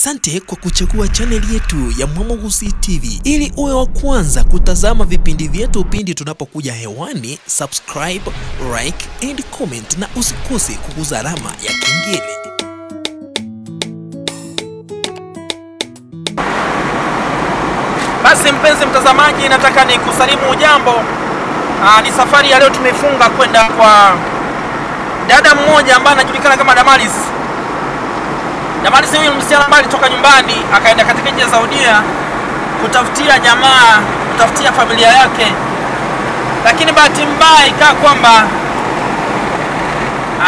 sante kwa kuchagua chaneli yetu ya Mwamugusi TV ili uwe wa kwanza kutazama vipindi vyetu pindi tunapokuja hewani. Subscribe, like and comment, na usikose kuguza alama ya kengele. Basi mpenzi mtazamaji, nataka ni kusalimu ujambo Aa, ah, ni safari ya leo tumefunga kwenda kwa dada mmoja ambaye anajulikana kama Damaris Jamani, si huyu msichana ambaye alitoka nyumbani akaenda katika nchi ya Saudia kutafutia jamaa, kutafutia familia yake, lakini bahati mbaya ikaa kwamba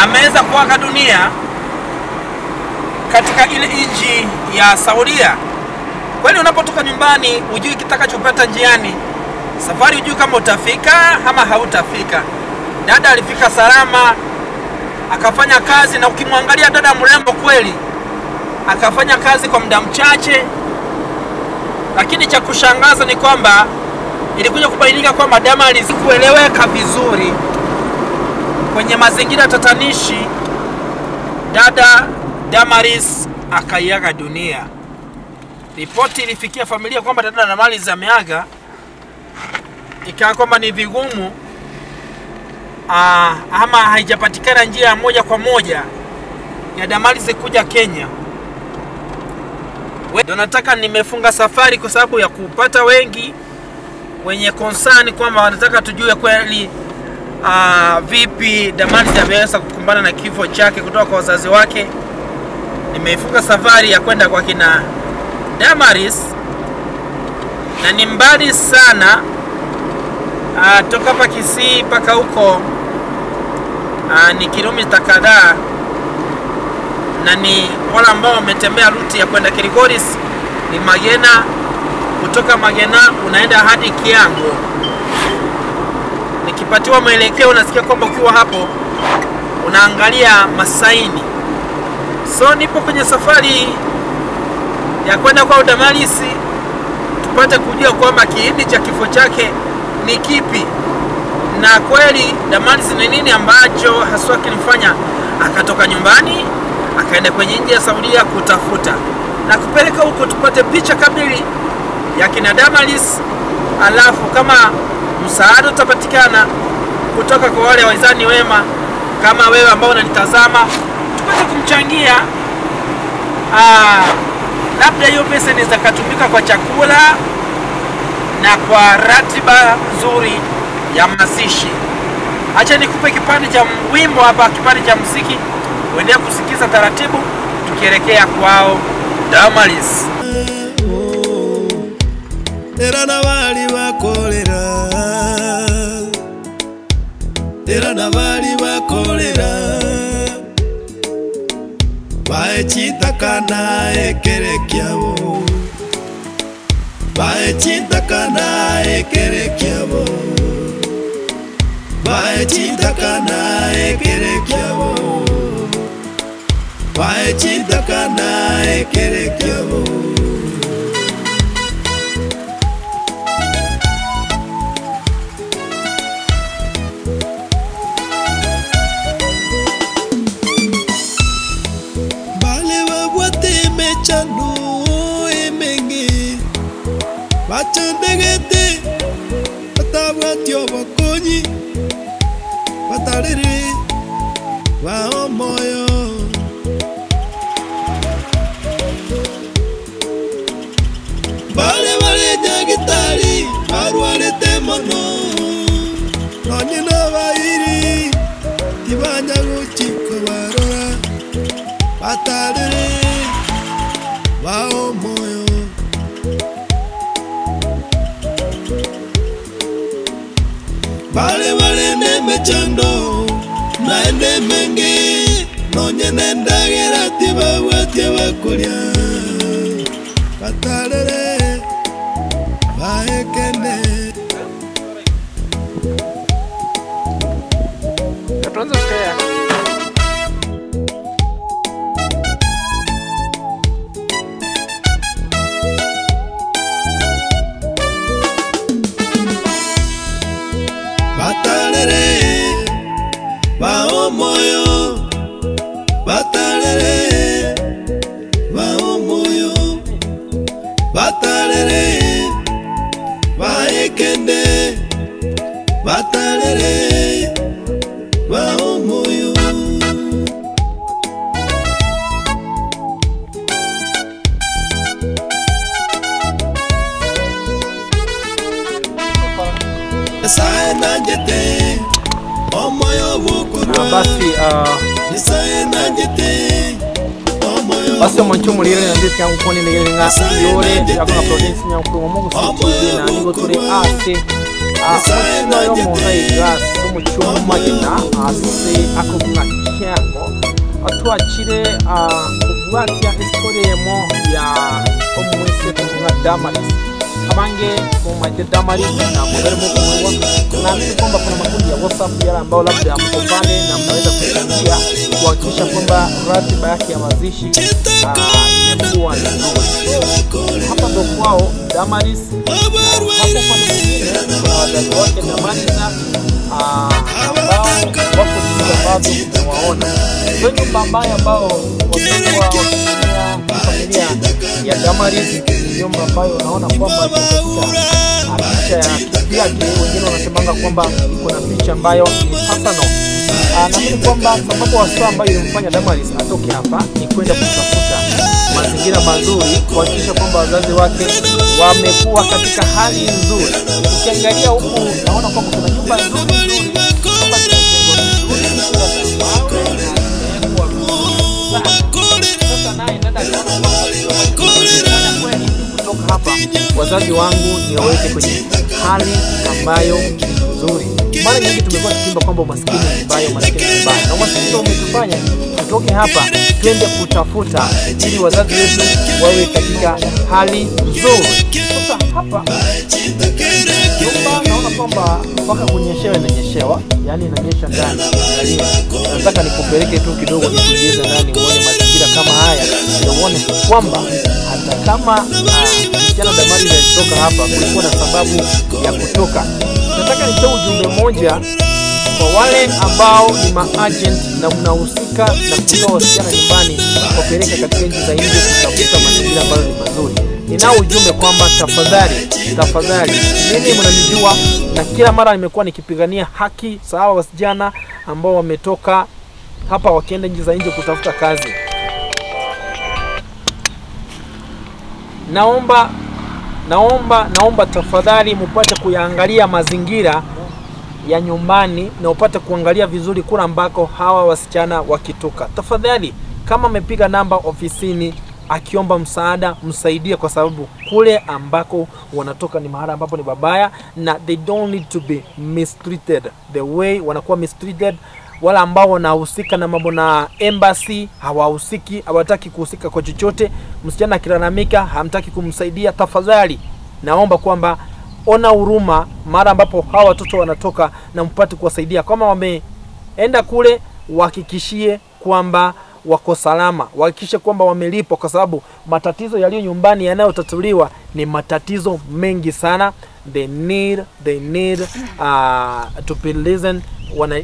ameweza kuaga dunia katika ile nchi ya Saudia. Kwani unapotoka nyumbani hujui kitakachopata njiani, safari hujui kama utafika ama hautafika. Dada alifika salama, akafanya kazi, na ukimwangalia dada mrembo kweli, akafanya kazi kwa muda mchache, lakini cha kushangaza ni kwamba ilikuja kubainika kwamba Damaris alizikueleweka vizuri kwenye mazingira tatanishi. Dada Damaris akaiaga dunia. Ripoti ilifikia familia kwamba dada Damaris ameaga, ikawa kwamba ni vigumu ah, ama haijapatikana njia ya moja kwa moja ya Damaris kuja Kenya. Ndio nataka nimefunga safari kwa sababu ya kupata wengi wenye concern kwamba wanataka tujue kweli uh, vipi Damaris ameweza kukumbana na kifo chake kutoka kwa wazazi wake. Nimeifunga safari ya kwenda kwa kina Damaris na ni mbali sana uh, toka hapa Kisii mpaka huko uh, ni kilomita kadhaa na ni wale ambao wametembea ruti ya kwenda Kirigoris ni Magena, kutoka Magena unaenda hadi Kiango. Nikipatiwa mwelekeo, unasikia kwamba ukiwa hapo unaangalia masaini. So nipo kwenye safari ya kwenda kwa Damarisi tupate kujua kwamba kiini cha kifo chake ni kipi na kweli Damaris ni nini ambacho haswa kilimfanya akatoka nyumbani akaenda kwenye nchi ya Saudia kutafuta na kupeleka huko tupate picha kamili ya kina Damaris, alafu kama msaada utapatikana kutoka kwa wale waizani wema kama wewe ambao unanitazama, tupate kumchangia aa, ah, labda hiyo pesa inaweza katumika kwa chakula na kwa ratiba nzuri ya mazishi. Acha nikupe kipande cha wimbo hapa, kipande cha muziki kuendelea kusikiza taratibu tukielekea kwao Damaris. Oh, era nabaali bakolera era nabaali bakolera baekitakana ekerekyabo baekitakana ekerekyabo baekitakana ekerekyabo cinta Faechindakanae kerekiamo Balewa wate mechano emenge Bachandegete Atawati obakonyi Batarere Vaomoyo mutu none novairi tivanya kuti kuvarora vatariri vao moyo vale vale nemechando naende mengi nonye nendagera tivavwatye vakulya vatarere vaekene 怎么可以啊？basi uh, basi omuntu omuli ero nandi tikakukonelelenga yore yakona provinsi nyankulu ngomo okusitiri nandi gotore ase ah, omukino yomuraiga so omukyumu magina ase ah, akoguna kyango atwakire okubatya ah, esikore emo ya omuwese kuguna damalisi abange mumwaite damari na mgari mkubwa. Naamini kwamba kuna makundi ya WhatsApp yale ambayo labda mkopane na mnaweza kuchangia kuhakikisha kwamba ratiba yake ya mazishi ah, imekuwa nzuri. Hapa ndo kwao Damaris, hapo kwa mwingine kuna wazazi wake Damarisa ah, ambao wako jinsi ambavyo tumewaona wengi mabaya ambao wamekuwa wakitumia familia ya Damaris, nyumba ambayo unaona kwamba picha ya yake, wengine wanasemanga kwamba kuna picha ambayo ni personal. Ah, naamini kwamba sababu hasa ambayo ilimfanya Damaris atoke hapa ni kwenda kutafuta mazingira mazuri, kuhakikisha kwamba wazazi wake wamekuwa katika hali nzuri. Ukiangalia huku, naona kwamba kuna nyumba nzuri nzuri wazazi wangu niwaweke kwenye hali ambayo nzuri. Mara nyingi tumekuwa tukimba kwamba umaskini ni mbaya, umaskini ni mbaya, na umaskini umetufanya tutoke hapa twende kutafuta ili wazazi wetu wawe katika hali nzuri. Sasa hapa kwamba mpaka kunyeshewa inanyeshewa, yani inanyesha ndani. Yaani, nataka nikupeleke tu kidogo, nikuingize ndani, uone mazingira kama haya, uone kwamba hata kama kijana ah, Damari alitoka hapa, kulikuwa na sababu ya kutoka. Nataka nitoe ujumbe moja kwa wale ambao ni maagent na mnahusika na kutoa wasichana nyumbani, kupeleka katika nchi za nje, kutafuta mazingira ambayo ni mazuri ninao ujumbe kwamba tafadhali, tafadhali, mimi mnanijua, na kila mara nimekuwa nikipigania haki za hawa wasichana ambao wametoka hapa wakienda nje za nje kutafuta kazi. Naomba, naomba, naomba tafadhali mupate kuyaangalia mazingira ya nyumbani na upate kuangalia vizuri kula ambako hawa wasichana wakitoka. Tafadhali, kama amepiga namba ofisini akiomba msaada, msaidia kwa sababu kule ambako wanatoka ni mahala ambapo ni babaya, na they don't need to be mistreated the way wanakuwa mistreated wala ambao wanahusika na mambo na embassy hawahusiki, hawataki kuhusika kwa chochote. Msichana akilalamika hamtaki kumsaidia, tafadhali naomba kwamba ona huruma mara ambapo hawa watoto wanatoka na mpate kuwasaidia. Kama wameenda kule, wahakikishie kwamba wako salama, wahakikishe kwamba wamelipwa, kwa sababu matatizo yaliyo nyumbani yanayotatuliwa ni matatizo mengi sana. They need, they need uh, to be listened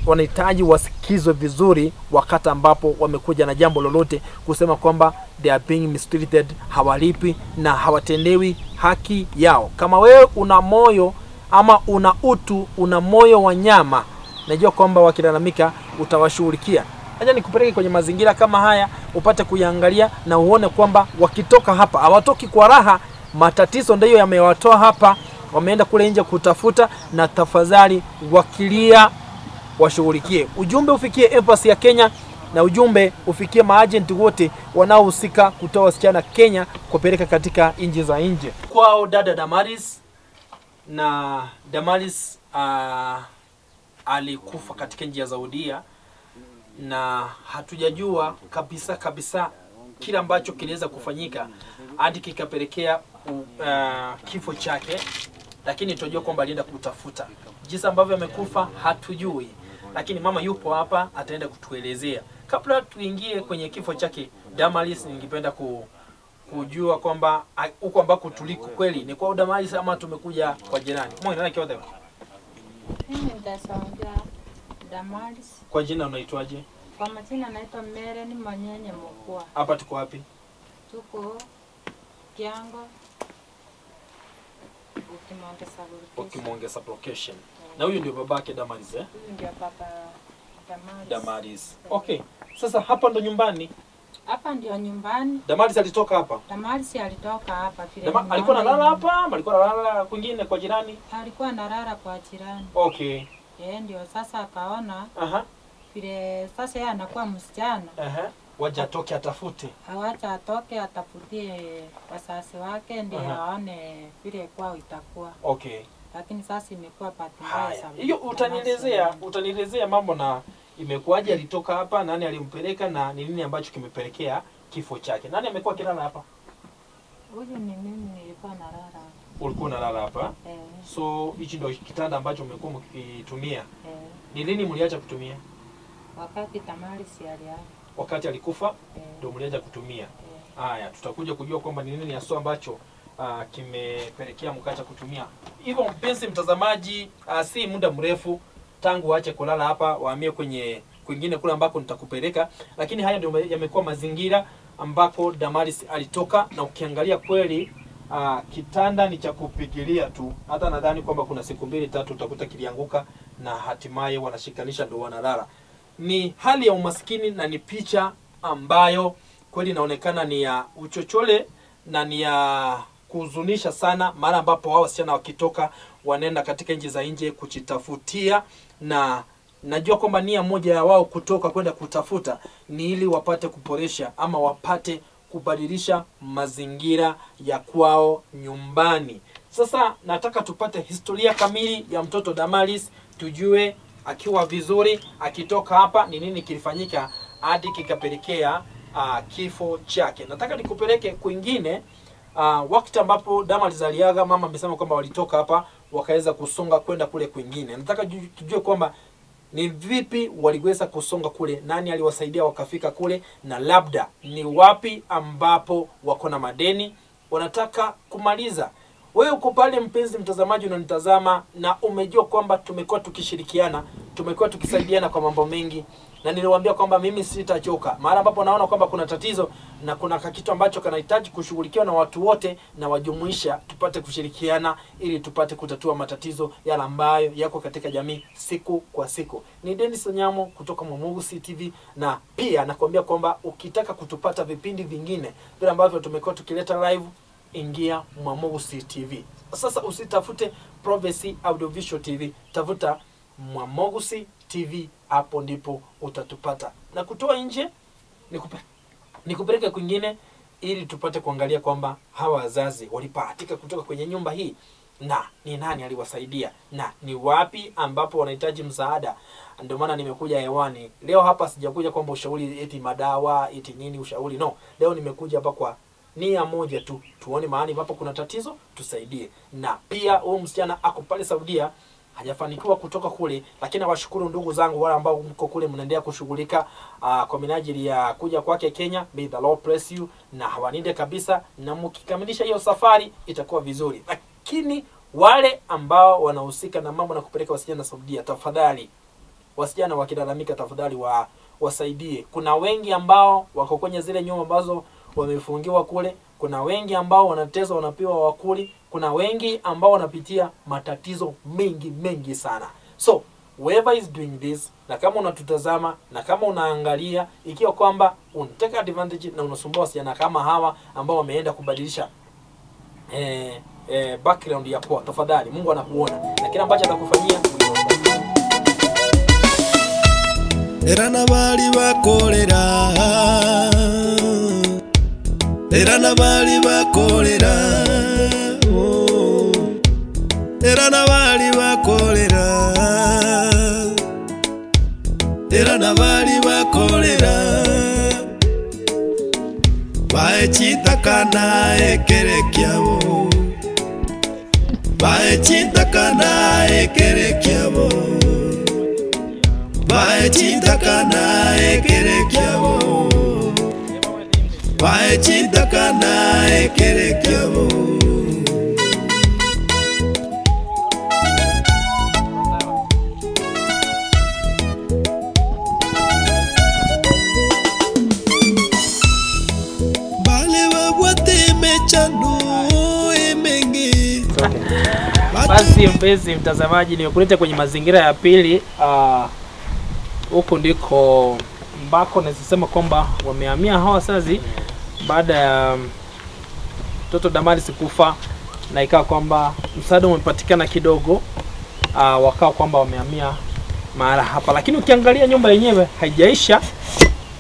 wanahitaji wasikizwe vizuri wakati ambapo wamekuja na jambo lolote kusema kwamba they are being mistreated, hawalipi na hawatendewi haki yao. Kama wewe una moyo ama una utu, una moyo wa nyama, najua kwamba wakilalamika utawashughulikia. Acha nikupeleke kwenye mazingira kama haya upate kuyaangalia na uone kwamba wakitoka hapa hawatoki kwa raha. Matatizo ndiyo yamewatoa hapa, wameenda kule nje kutafuta, na tafadhali wakilia washughulikie. Ujumbe ufikie embassy ya Kenya na ujumbe ufikie maajenti wote wanaohusika kutoa wasichana Kenya kupeleka katika nchi za nje. Kwao dada Damaris na Damaris uh, alikufa katika njia za udia na hatujajua kabisa kabisa kile ambacho kiliweza kufanyika hadi kikapelekea uh, kifo chake, lakini tunajua kwamba alienda kutafuta jinsi ambavyo amekufa hatujui, lakini mama yupo hapa, ataenda kutuelezea. Kabla tuingie kwenye kifo chake Damaris, ningependa ku, kujua kwamba huko ambako tuliko kweli ni kwa Damaris ama tumekuja kwa jirani. Mimi ndio Damaris kwa jina unaitwaje? Kwa majina naitwa Meren Manyenye Mokwa. Hapa tuko wapi? Tuko Kiango Ukimonge Ukimwongeza location. Na huyu ndio babake Damaris eh? Huyu ndio baba Damaris. Damaris. Yeah. Okay. Sasa hapa ndo nyumbani. Hapa ndio nyumbani. Damaris alitoka hapa. Damaris alitoka hapa vile. Dama, alikuwa analala hapa alikuwa analala kwingine kwa jirani? Alikuwa analala kwa jirani. Okay. Yeye eh, ndio sasa akaona. Aha. Uh -huh vile sasa yeye anakuwa msichana uh -huh. waje atoke atafute, awacha atoke atafutie wasasi wake ndio uh -huh. aone vile kwao itakuwa okay. Lakini sasa imekuwa bahati mbaya sana. Hiyo utanielezea utanielezea mambo na imekuwaje, alitoka hapa, nani alimpeleka na ni nini ambacho kimepelekea kifo chake? Nani amekuwa kilala hapa? Huyu ni mimi, nilikuwa nalala ulikuwa unalala hapa eh. So hichi ndio kitanda ambacho umekuwa mkitumia eh. Ni lini mliacha kutumia? wakati Tamari si aliaga, wakati alikufa eh. ndio yeah. mlianza kutumia eh. haya. Yeah. Tutakuja kujua kwamba ni nini haswa ambacho uh, kimepelekea mkacha kutumia hivyo. Mpenzi mtazamaji, uh, si muda mrefu tangu waache kulala hapa, wahamie kwenye kwingine kule ambako nitakupeleka, lakini haya ndio yamekuwa mazingira ambako Damaris alitoka, na ukiangalia kweli aa, ah, kitanda ni cha kupigilia tu. Hata nadhani kwamba kuna siku mbili tatu utakuta kilianguka, na hatimaye wanashikanisha ndio wanalala ni hali ya umaskini na ni picha ambayo kweli inaonekana ni ya uchochole na ni ya kuhuzunisha sana, mara ambapo hao wasichana wakitoka wanaenda katika nchi za nje kujitafutia, na najua kwamba nia moja ya wao kutoka kwenda kutafuta ni ili wapate kuboresha ama wapate kubadilisha mazingira ya kwao nyumbani. Sasa nataka tupate historia kamili ya mtoto Damaris, tujue akiwa vizuri, akitoka hapa, ni nini kilifanyika hadi kikapelekea uh, kifo chake. Nataka nikupeleke kwingine uh, wakati ambapo Dama alizaliaga, mama amesema kwamba walitoka hapa wakaweza kusonga kwenda kule kwingine. Nataka tujue kwamba ni vipi waliweza kusonga kule, nani aliwasaidia wakafika kule, na labda ni wapi ambapo wako na madeni wanataka kumaliza wewe uko pale mpenzi mtazamaji unanitazama na umejua kwamba tumekuwa tukishirikiana tumekuwa tukisaidiana kwa mambo mengi na niliwaambia kwamba mimi sitachoka mara ambapo naona kwamba kuna tatizo na kuna kitu ambacho kanahitaji kushughulikiwa na watu wote na wajumuisha tupate kushirikiana ili tupate kutatua matatizo yale ambayo yako katika jamii siku kwa siku ni Dennis Onyamo kutoka Mwamugu CTV na pia nakwambia kwamba ukitaka kutupata vipindi vingine vile ambavyo tumekuwa tukileta live ingia Mwamosi TV. Sasa usitafute Prophecy Audiovisual TV, tafuta Mwamosi TV, hapo ndipo utatupata. Na kutoa nje nikupe, nikupeleke kwingine ili tupate kuangalia kwamba hawa wazazi walipatika kutoka kwenye nyumba hii na ni nani aliwasaidia na ni wapi ambapo wanahitaji msaada. Ndio maana nimekuja hewani leo hapa, sijakuja kwamba ushauri eti madawa eti nini ushauri, no. Leo nimekuja hapa kwa nia moja tu, tuone mahali ambapo kuna tatizo tusaidie. Na pia huyo msichana ako pale Saudia hajafanikiwa kutoka kule, lakini nawashukuru ndugu zangu wale ambao mko kule mnaendelea kushughulika uh, kwa minajili ya kuja kwake Kenya. May the Lord bless you na hawaninde kabisa, na mkikamilisha hiyo safari itakuwa vizuri. Lakini wale ambao wanahusika na mambo na kupeleka wasichana Saudia, tafadhali wasichana wakilalamika, tafadhali wa wasaidie. Kuna wengi ambao wako kwenye zile nyumba ambazo wamefungiwa kule, kuna wengi ambao wanateswa wanapewa wakuli, kuna wengi ambao wanapitia matatizo mengi mengi sana. So whoever is doing this, na kama unatutazama na kama unaangalia, ikiwa kwamba unataka advantage na unasumbua wasichana kama hawa ambao wameenda kubadilisha eh, eh, background ya poa, tafadhali Mungu anakuona na kila ambacho atakufanyia era na bakolera era n'abaali bakolera era n'abaali bakolera era n'abaali bakolera baekitaka naekerekyabo baekitaka naekerekyabo baekitaka naekerekyabo basi mpenzi mtazamaji, nimekuleta kwenye mazingira ya pili. Ah, huku uh, ndiko ambako nazisema kwamba wamehamia hawa sazi baada ya mtoto Damaris kufa, na ikawa kwamba msaada umepatikana kidogo, uh, wakawa kwamba wamehamia mahala hapa, lakini ukiangalia nyumba yenyewe haijaisha,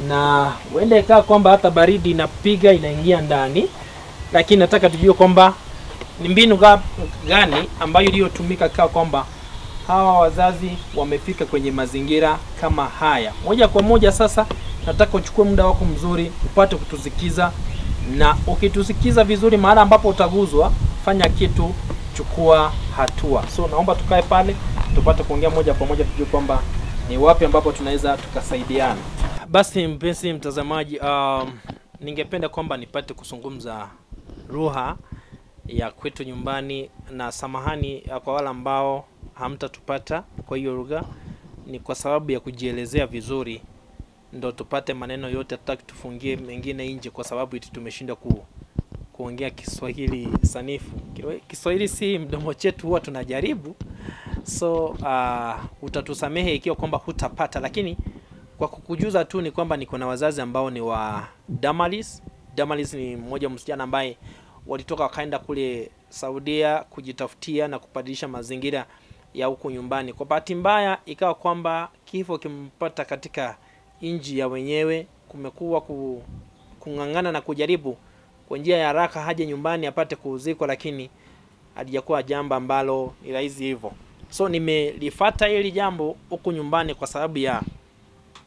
na huenda ikawa kwamba hata baridi inapiga inaingia ndani, lakini nataka tujue kwamba ni mbinu gani ambayo iliyotumika kwa kwamba hawa wazazi wamefika kwenye mazingira kama haya moja kwa moja. Sasa nataka uchukue muda wako mzuri upate kutusikiza, na ukitusikiza vizuri, mahala ambapo utaguzwa, fanya kitu, chukua hatua. So naomba tukae pale, tupate kuongea moja kwa moja, tujue kwamba ni wapi ambapo tunaweza tukasaidiana. Basi mpenzi mtazamaji, um, ningependa kwamba nipate kuzungumza lugha ya kwetu nyumbani, na samahani uh, kwa wale ambao hamtatupata kwa hiyo lugha, ni kwa sababu ya kujielezea vizuri ndo tupate maneno yote, hatutaki tufungie mengine nje kwa sababu iti tumeshindwa ku, kuongea Kiswahili sanifu. Kiswahili si mdomo chetu, huwa tunajaribu so uh, utatusamehe ikiwa kwamba hutapata, lakini kwa kukujuza tu ni kwamba niko na wazazi ambao ni wa Damalis. Damalis ni mmoja msichana ambaye walitoka wakaenda kule Saudia kujitafutia na kubadilisha mazingira ya huku nyumbani. Kwa bahati mbaya, ikawa kwamba kifo kimpata katika nchi ya wenyewe, kumekuwa ku, kung'ang'ana na kujaribu kwa njia ya haraka haje nyumbani apate kuuzikwa, lakini alijakuwa jambo ambalo ni rahisi hivyo. So nimelifata hili jambo huku nyumbani kwa sababu ya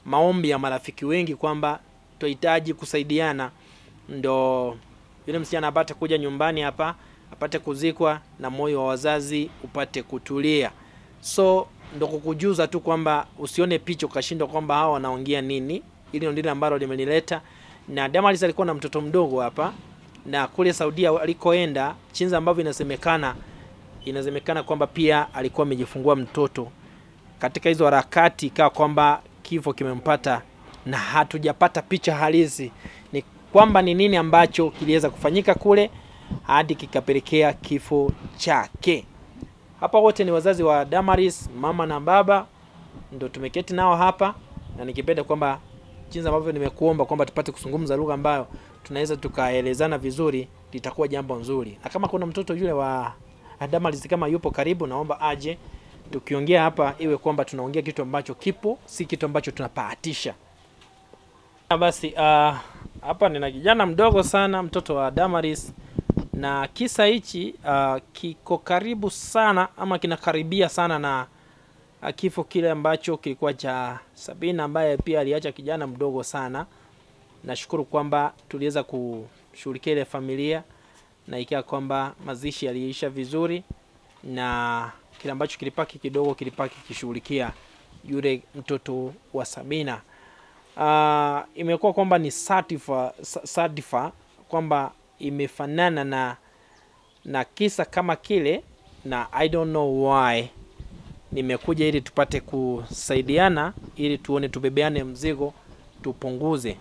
maombi ya marafiki wengi kwamba tunahitaji kusaidiana, ndo yule msichana apate kuja nyumbani hapa apate kuzikwa na moyo wa wazazi upate kutulia. So ndo kukujuza tu kwamba usione picha ukashindwa kwamba hawa wanaongea nini. ili ndo lile ambalo limenileta na Damaris alikuwa na mtoto mdogo hapa na kule Saudia alikoenda, chinza ambavyo inasemekana inasemekana kwamba pia alikuwa amejifungua mtoto katika hizo harakati, ikawa kwamba kifo kimempata na hatujapata picha halisi ni kwamba ni nini ambacho kiliweza kufanyika kule hadi kikapelekea kifo chake. Hapa wote ni wazazi wa Damaris, mama na baba, ndo tumeketi nao hapa, na nikipenda kwamba jinsi ambavyo nimekuomba kwamba tupate kuzungumza lugha ambayo tunaweza tukaelezana vizuri, litakuwa jambo nzuri. Na kama kuna mtoto yule wa Damaris kama yupo karibu, naomba aje tukiongea hapa, iwe kwamba tunaongea kitu ambacho kipo, si kitu ambacho tunapahatisha. Basi uh, hapa nina kijana mdogo sana, mtoto wa Damaris na kisa hichi uh, kiko karibu sana ama kinakaribia sana na uh, kifo kile ambacho kilikuwa cha Sabina ambaye pia aliacha kijana mdogo sana. Nashukuru kwamba tuliweza kushughulikia ile familia na ikiwa kwamba mazishi yaliisha vizuri na kile ambacho kilipaki kidogo kilipaki kishughulikia yule mtoto wa Sabina. Uh, imekuwa kwamba ni satifa, satifa kwamba imefanana na, na kisa kama kile, na I don't know why nimekuja ili tupate kusaidiana, ili tuone tubebeane mzigo tupunguze.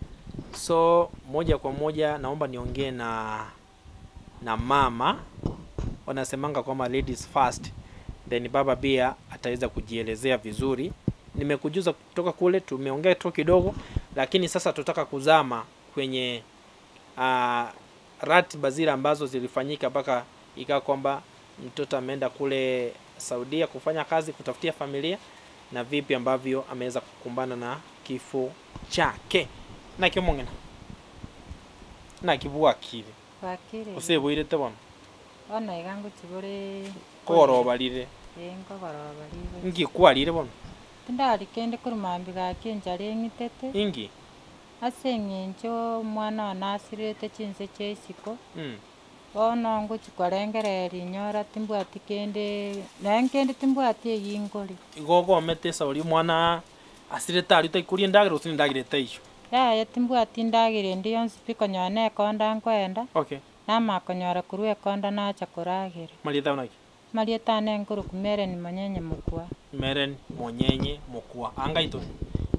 So moja kwa moja naomba niongee na na mama, wanasemanga kwamba ladies first, then baba pia ataweza kujielezea vizuri. Nimekujuza kutoka kule, tumeongea tu kidogo, lakini sasa tutaka kuzama kwenye uh, ratiba zile ambazo zilifanyika mpaka ikawa kwamba mtoto ameenda kule Saudia kufanya kazi, kutafutia familia na vipi ambavyo ameweza kukumbana na kifo chake na nakimung'ina nakibwakire oseboirete bono bono iga ngochibore kogorobarire ee nkogorobarire nki kwarire bono tindari kende koruma mbiga ki enchara eng'itete ingi ase eng'encho omwana one chinse chia isiko mm. bono ngochikorengera rinyora timbwati kende naye nkende timbwati eyingori nkore igo ogomete esabori omwana asirete ario taikoria endagera gose nendagerete isho yaya timbwati ndagere ndi yonsi pi konyora ekonda nkoenda okay. namakonyora korwa ekonda nacha koragere marieta marietane marieta ane monyenye mokwa mereni monyenye mokwa angaitore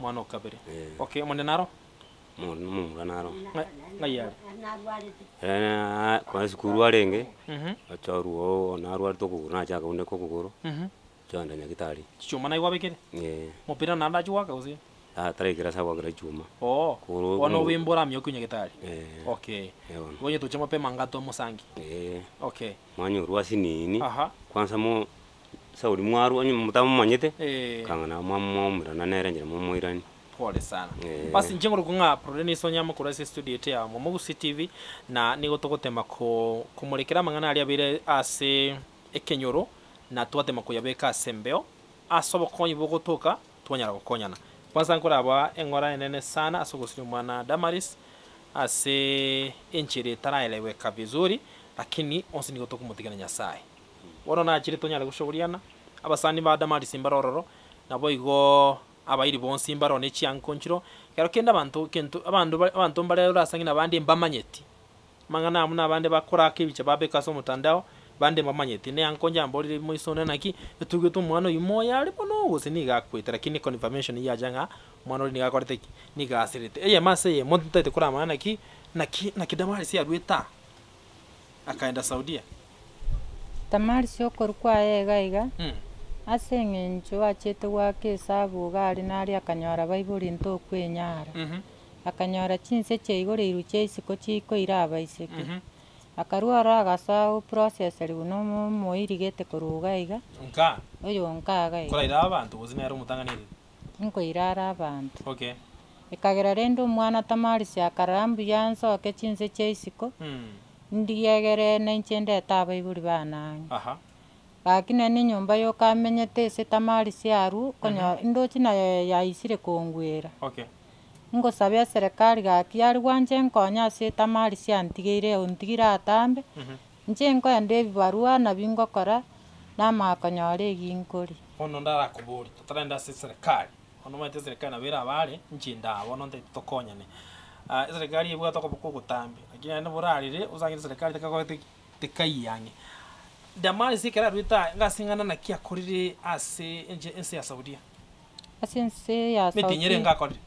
mwana okabere eh. okay omonde naro mumuga naro ng'ayiare eh, kwasi kurwa renge achorwo mhm. narwarete okogoro nachaka unde kokogoro chonda nyagitari chuma nai wabekere mupira nanda achiwaka usie ataraikira sa gwakira chuma ona wimbũramia ũkinya mhm. gĩtarĩ eh. ah, oh, okay wonye tũche mapema ngato mũsangi okay mwanyorwa sinini kwanza mo sauli mwaru anyu mutamu manyite eh. kangana mwamwamwira nanerenjera mwamwirani pole sana yeah. basi njengo rukunga prudeni sonya makura se studio te ya mu tv na nigo togotema ko kumurekera mangana ari abire ase ekenyoro na twatema kuyabeka sembeo asobo konyi bogotoka twanyara gukonyana kwanza nkora aba engora enene sana asogosiri mwana Damaris ase enchire taraeleweka vizuri lakini onsi nigo tokumutiga na Nyasaye bono nachire tonyare goshoboriana abasani badamarise mbara ororo nabo igo abairi bonsi mbaro ne chiankonchiro kero kenda bantu kintu abandu abantu mbare urasangina abandi mbamanyeti mangana amuna abandi bakora kibiche babeka kaso mutandao bande mamanyeti ne ankonja mborire moisone naki tuge tu mwana yumoya ari bono gose ni gakwete lakini confirmation ya janga mwana ni gakorete ni gasirete eye mase ye montete kura mwana ki naki nakidamari si arweta akaenda Saudia tamari siokorukwa ayega iga hmm. ase eng'encho achete gwaka esabu iga aria nari akanyora baibori ntokwenyara mm-hmm. akanyora chinse cheigoreirwe chia isiko chikoira abaiseke mm -hmm. akarwara u process riu no moirigete kuruga iga nka oyo nka aga iga koraira abantu gozi nero mutanganire nkoira ara abantu okay ekagera rende omwana tamari siakara ambuyanse oke chinse chia isiko mm ndiegerene nche ndetaba iburi banange Aha. lakini ni nyumba yokamenyete tese tamari siaru konya mhm. ndochi ya yaisire kongwera okay. sabya serikali gaki arigwa nche nkonya ase tamari siantigeire ontigire atambe mm -hmm. nche nkoya nde ebibarua nabi ngokora namakonyora ginkuri ono bono kuburi totarenda ase serikali ono mate serikali bale abare nchi ndabo bono ntaitokonyane uh, ah, eserikali ebwata koboka ogotambe nginya nä bå rarä rä å te serikari tä kaiyange damari sikera rwita ngasingana na kia korire ase enje ense ya saudia ase ense ya ngakorire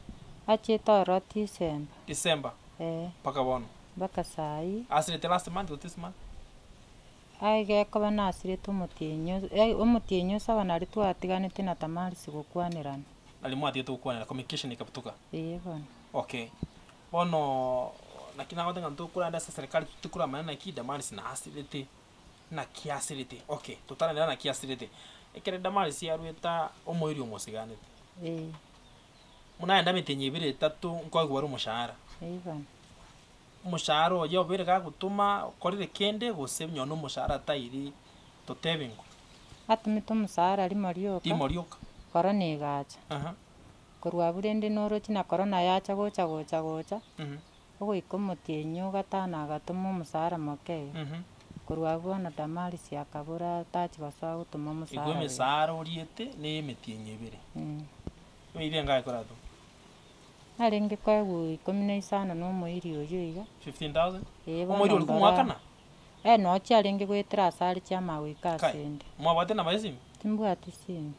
achita ro december december eh paka bono paka sai asirete last month or this month aigekoba nasirete omutienyo omutienyo saba nari twatiganete na tamarisi gukwanirana nari mwatigete gukwanira communication ikabituka ii eh, bono okay bono nakina kota kan tukula anda sa serikali tukula na ki damani sina hasirete na kiasirete okay tutana na kiasirete ekere damani si rueta omoiri omosiganete eh muna munaenda mitenye tatu itatu nkoigwa ri umushahara eh mushara oje obere obire gutuma korire kende gose nyona umushahara tairi totebingo atumite umushahara rimo ryoka rimo ryoka korona igacha uh -huh. kurwa burende noro china korona yacha gocha gocha gocha mhm ũgũikũ mũtĩ-inĩ ũgatanagatũmwo mũcara Mũkeye. Mm-hmm. Kũrũagwo na ndamari cia kahũra Taji Gacoa gũtũmwo mũcara Iguo mĩcara ũriĩte nĩ mĩtĩ-inĩ ibĩrĩ. Rĩu mm. iria ngai kũratho. Na rĩngĩ kwa ikũmi na isano no mwiri ũyũ iga. 15,000? Mwiri ũrĩkũ mwakana? Eh no cia rĩngĩ gwĩtĩra acari cia magwĩka acende. Mwabwate namba ici? Timbwati simu.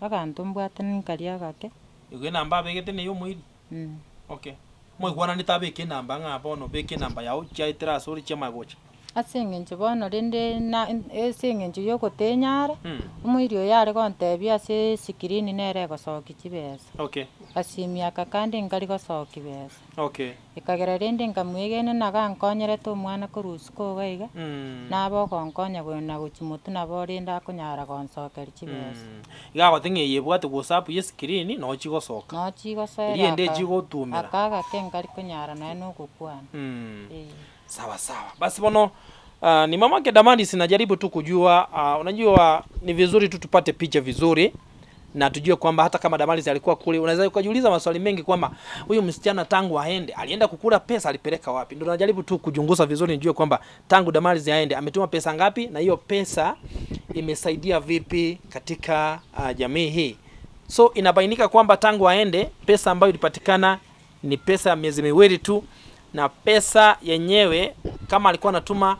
Aga ntũmbwate ninkaria gake. Iguo namba abĩgĩte nĩyo mwiri? Mm. Okay moigwanani ta beka enamba ng'abono beka enamba yago chiaetera ase ore chiamagocha aseng'enchi rende na eseng'enchi yo gotenyare mm. omwirio yare gontebia ase sikirini nere egosoki chibesa okay. ase emiaka kande nkari gosoki besa okay. ekagera rende nkamwegene naga ankonyerete omwana korusi koga iga mm. nabo ogonkonya na gochi motu nabo rende akonyara gonsokeri chibesa mm. iga agote ng'e yebwate gosapu ya sikirini nochigosoka nochigosoera rende chigotumera akaga ke nkari konyara naye nogokwana mm. e. Sawa sawa. Basi bwana. uh, ni mamake Damaris, najaribu tu kujua uh, unajua ni vizuri tu tupate picha vizuri na tujue kwamba hata kama Damaris alikuwa kule, unaweza ukajiuliza maswali mengi kwamba huyu msichana tangu aende alienda kukula pesa alipeleka wapi? Ndio najaribu tu kujunguza vizuri nijue kwamba tangu Damaris aende ametuma pesa ngapi, na hiyo pesa imesaidia vipi katika uh, jamii hii. So inabainika kwamba tangu aende pesa ambayo ilipatikana ni pesa ya miezi miwili tu na pesa yenyewe kama alikuwa anatuma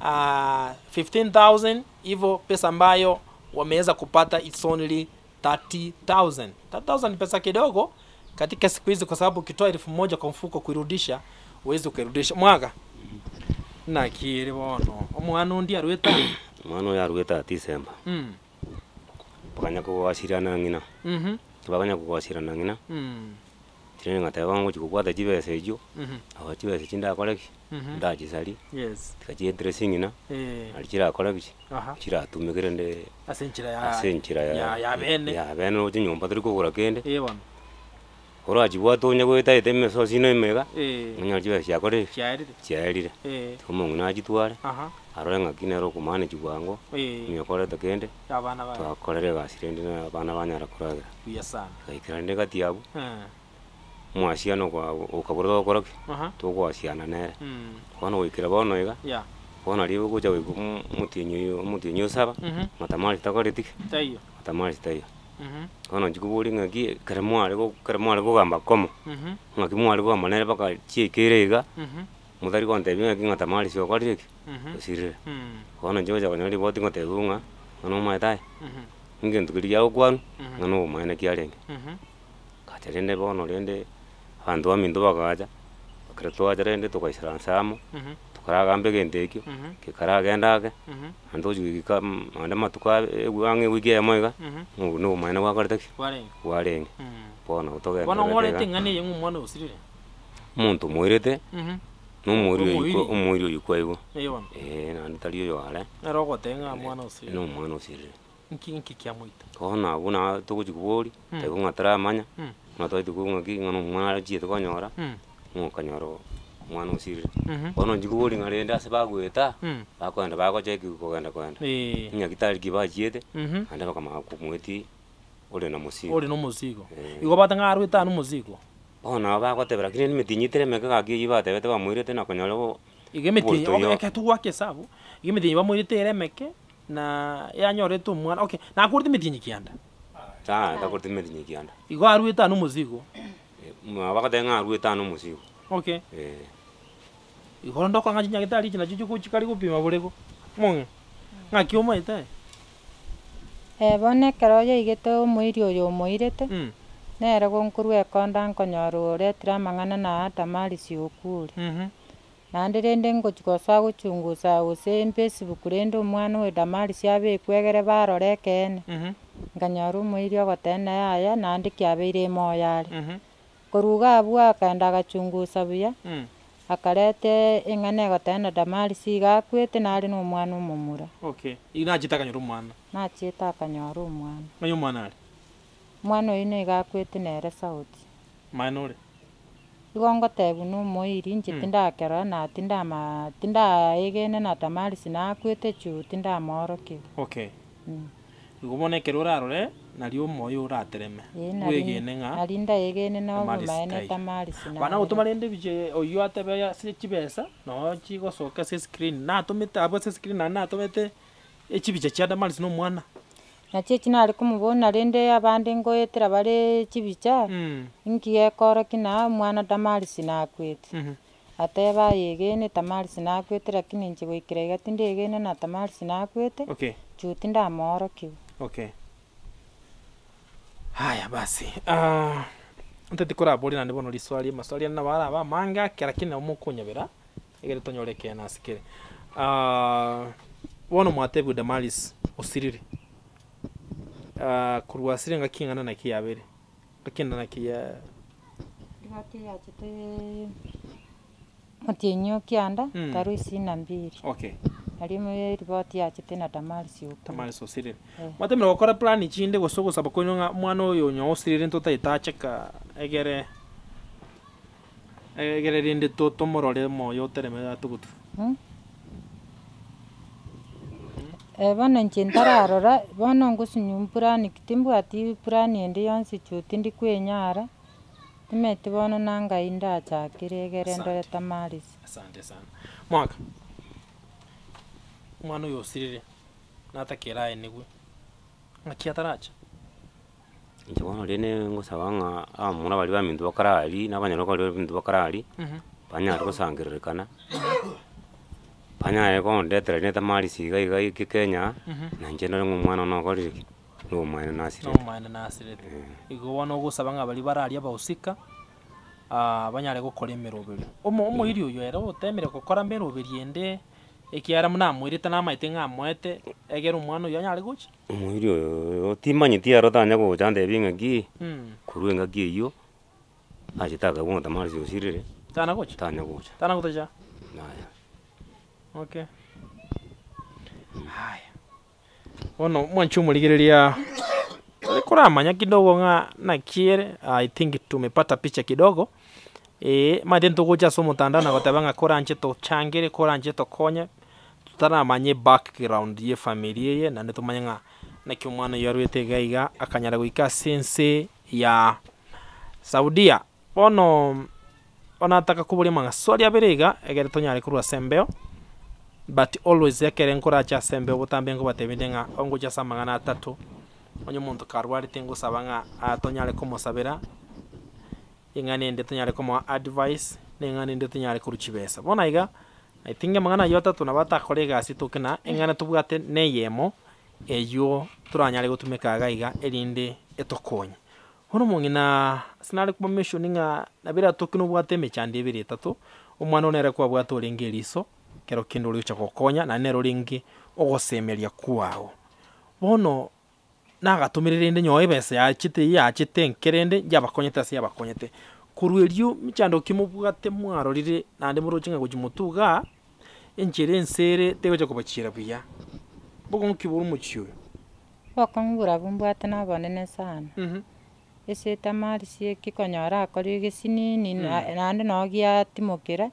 uh, ah, 15000 hivyo pesa ambayo wameweza kupata it's only 30000 30000 ni pesa kidogo katika siku hizi kwa sababu ukitoa elfu moja kwa mfuko kuirudisha uwezi ukairudisha mwaga nakiri bono omwana ndi arweta omwana oyo arweta disemba mm. bakanya kugwasirana ng'ina mm -hmm. bakanya kugwasirana ng'ina mm tineng'ata wangu chikupwata chiwesa icho mm -hmm. awa chiwesa chindakolaki mm -hmm. ndachisali yes. tikachiye dressing ina eh. yeah. alichirakolaki uh -huh. chiratumikire nde ase ya ase ya ya bene ya bene uchi nyumba tuli kugura kende ewan oro achibwata onya gwetaete emeso sino emega eh. onya chiwesa chiakoreki chiaerire chiaerire eh. tikomong'u nachitware uh -huh arore ng'aki nero okumanage bwango niyo eh. korete kende twakorere egasi rende na abana banyara koragera kaikira nde gatiabu eh mwasiano kwa ukabura ukoroke nere kona gwikira bono iga kona ribu guja mhm. gwiku mutinyu matamari takoritike matamari taiyo kona njikuburi ng'aki kare mware kare komo ng'aki mware gogamba nere baka chiikire iga muthari gontebi ng'aki ng'atamari siokwarire mhm. ki hmm. kona njoja konya riboti ngotebi ng'a ng'ano omaetae mhm. ng'intu kiri ng'ano omaene kiarenge kacharinde bono rende handu amindu bakaja bakiratwajarende tukaisira nsamo mm -hmm. tukaraga mbege ndekio mm -hmm. kikaraga endage mm -hmm. handu jugika ande matuka wange wiki emoiga nugu nugu mwene gwakorete ki warenge bono utogende bono ngorete ng'ani yeng'u mwana usirire muntu mwirite numwiri umwiri uyu kwaiwo ee nandi tari uyu ware nero ogotenga mwana usirire nu mwana usirire nki nki kiamwita koona abu na tuguchikubori taigo ng'ataramanya ngatoithu kuu ng'aki ng'ano mwana arochiete konyora ng'okanyoro mwana osirire bono njugu boringa rende ase bagweta bakoenda bagocheki kogenda koenda ng'aki tariki bachiete ande bakamanya komweti ore na musigo ore na musigo igo bata ng'arwete ano musigo bono bagotebera kire nimitinyitire emeke gaki eyi batebete bamwirete nakonyora igo emitinyieke tugwaka esabu igo emitinyi bamwirete ere emeke na yanyorete omwana okay nakorete emitinyi kianda ta ndakorete methenya kianda igo aru itano musigo eh, wakate ng'a aru itano musigo okay eh. igoro ndoko ng'a chinyagitari china chichu kuchikari kupima burego mong'e ng'a kiumaite ebonekero eh, yaigete umwiri uyu umwirite mm. nere gũnkuru ekonda nkonyoru uretire amang'ana na atamari ciukure mm -hmm. nandi rindi ngũchigwa swa gũchungusa ũsĩ facebook rindi umwana wi damari ciabĩkwegere barore keene mm -hmm nganyoru mũirio gũtene yaya na kiabeire moyarĩ mm -hmm. abua akaenda agachungusa buya mm. akarete ing'ane gotena damari cigakwite nari no mwana umumura nachieta iu omwana nachieta akanyora omwana akanyoru omwana are mwana ari mwana uyu nere sauti mwana uri igo ngotebu na omoiri nje mm. tindakera na tindama tindaigene na damari sinakwite chu tindamorokire okay mm gumoneke rurarore nari umwoyo uratereme wegene ng'a arinda yegene na maene tamari sina bana utuma rende bije oyo atebe ya se kibesa no chigocoka se screen na atumite abo se screen na atumite ekibija kia damari sino mwana nache china ari kumubona rende abande ngoyetera bare chibicha mm. nkiye koro kina mwana damari sina akwete mm -hmm. ateba yegene tamari sina lakini nche goikira igati ndegene na tamari sina okay. chuti ndamoro kiu haya basi uh, ah, ntitikurambũrira riswari maswari maswaria na wara ba manga kĩra egere mũkũnyebera na tũnyorekee nasikĩre uh, ah, wono mwatebu damaris usirire uh, ah, kurwasire kingana na kiyabere ngakenda na kiya ngatiachite mutinyo kianda mm. taru isini mbiri okay na rimwe riboti ya chite na tamari ciuku tamari socirire yeah. mwatemera gokora plani chinde gosogosaba koinyo ng'a mwana oyo nyo osirire ntotaitacheka egere egere rinde tomorore moyo oteremera tugutu hmm? Eh, bono nche ntararora bono ngusinyu plani timbwati plani ende yonsi chu tindi kwenyara timeti bono na ngai ndachakire egere ndore tamarisi asante sana mwaka mwana uyu usirire natakeraye nigwe ngakiataracha wano lene ngosavanga amuna vali vamindu vakarali navanyanoko vali vamindu vakarali panyari kusangiririkana mhm. panyare kondetera neta mali siga iga iki kenya nanje nali ng'omwana nokoliriki nomwana nasirete nasirete igo bono ogosaba ng'a bari bararia abahusika banyare gokora emeroberi omoiri oyo ere otemere gokora meroberi ende ikiara na mwirite na maite ngamwete egera omwana oyo anyare gocha omwiri oyo otimanyiti aro tanya gocha ndebi eng'aki hmm. korwa eng'aki eywo achete akabwonta mare siosirire tana gocha tanya gocha tana gotacha naya okay haya bono mwanchu omorigereria kuramanya kidogo ng'a na nakiere i think tumepata picha kidogo ee mande ntũgũnja sũmũtanda na gotebanga kũranje tũchangĩre kũranje tũkonye tũtaramanye background ye family ye na nĩtũmanyaga nĩkĩo mwana ũyũ arwĩte gaiga akanyara gũika sense ya saudia ono onataka kũbũria magaswali abĩrĩiga egere tũnyare kũrua sembeo but always ekere nkũracha sembeo ngo ngũbatebinde ng'a ongo ongũcha sa magana atatũ onye mũntũ karwarĩte ngũsaba ng'a tũnyare kũmũsabĩra eng'ani ende tonyare komoa advice na eng'ani ende tonyare koruchi besa bono iga i think amang'ana ayo atatu nabo egasi tokena eng'ana tobwate na eyemo eyo toranyare gotumekaga iga erinde etokonye bono mong'ina ase nare koba meshoni ng'a nabere atokena obwate emechando ebere etato omwana onere kwabwate orenge eriso kero kende ori gocha gokonya na nero renge ogosemeria kwago bono nagatumĩrĩrĩnde nyoe chite ya chite nkerende yabakonyete ase yabakonyete korwerio michando kimobwate mwarorire naende moroching'a gochi motuga nsere ensere tegocha kobachiera buya bogo nkibora omochi oyo gwakong'ura bumbwate na bonene sana ase mhm. etamari sieki konyora akorire gesinini naende mhm. no giatimokera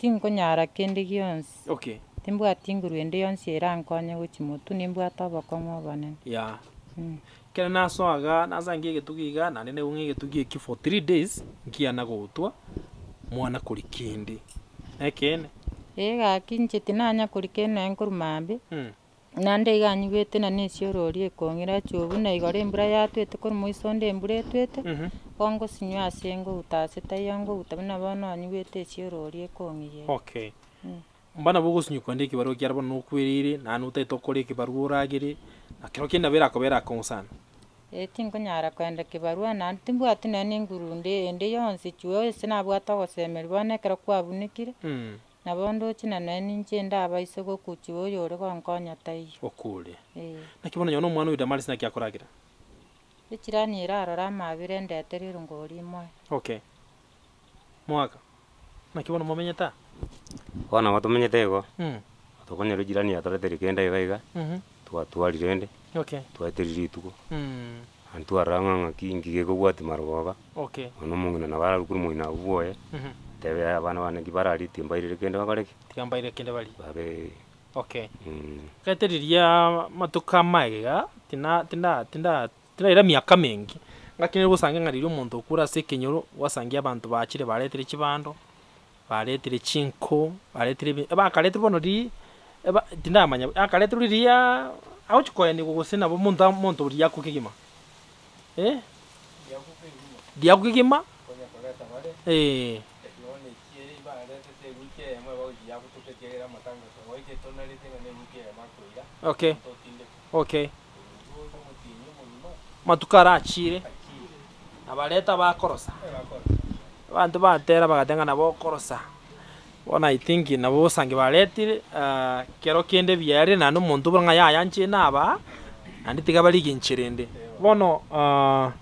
tinkonyara mhm. kende gionsi timbwati nguru ende yonsi era nkonye erankonya gochia motu nimbwate obokong'u obonene kene nasoaga nasa ngie gitugiga na nene ungi gitugie ki for 3 days ngiana gutwa mwana kuri kindi ekene iga kinchiti nanya kuri kene nkuruma mbi mm. nande te na niciorori ikong'era chubu na igora embura yatwete kuri mwiso nde embura etwete mm -hmm. kongo sinywa ase ngoguta ase taiyo ngoguta buna bono onyigwete eciorori ikong'iye okay mm. mbana bogosunyukwa nde ekibaro kiarabo nokwirire naane otaete okora ekibaro oragere akero kina bera ko bera konsana etingonyara kwenda kibarua na timbwati nene ngurunde ende yonsi chuo sinabwata gosemerwa nekero kwabunikire mm. nabo ndochi na nene nche ndaba ise gokuchuo yore gonkonya ta iyo okure eh. na kibona nyono mwana uyu damari sina kyakoragira rikirani irarora amabire ndeterire rungori imwe okay mwaka na nakibona mumenye ta ona watumenyete igo mm. tukonye rikirani yatoreteri kenda igaiga mm -hmm twatwarire ende okay. twaeterire ituko mm. antu arang'ang'a kingi gekobwati marugoba ono omong'ina nabo ararukire omong'ina mm-hmm. tebe abana banagi bararitie mbairire kende bakoreki tiga mbaire kende bari babe okay mm. matuka maega tina tinda tina tiraira miaka mengi ngakinere gosange ng'ariri omonto okura ase ekenyoro gwasangia abanto bachire baretire chibando baretire chinko baretere bakaretere bono riri eba tindamanya akaretera riria auchikoya nigugusina bo muntu muntu riaku kigima eh riaku kigima eh okay okay matuka arachire abareta bakorosa bantu bantera bagatengana bokorosa bona i think nabo bosange baretire ah, kero kende biare nano omonto buna yayanchire naba nandi tiga bariginchirende bono uh, ah,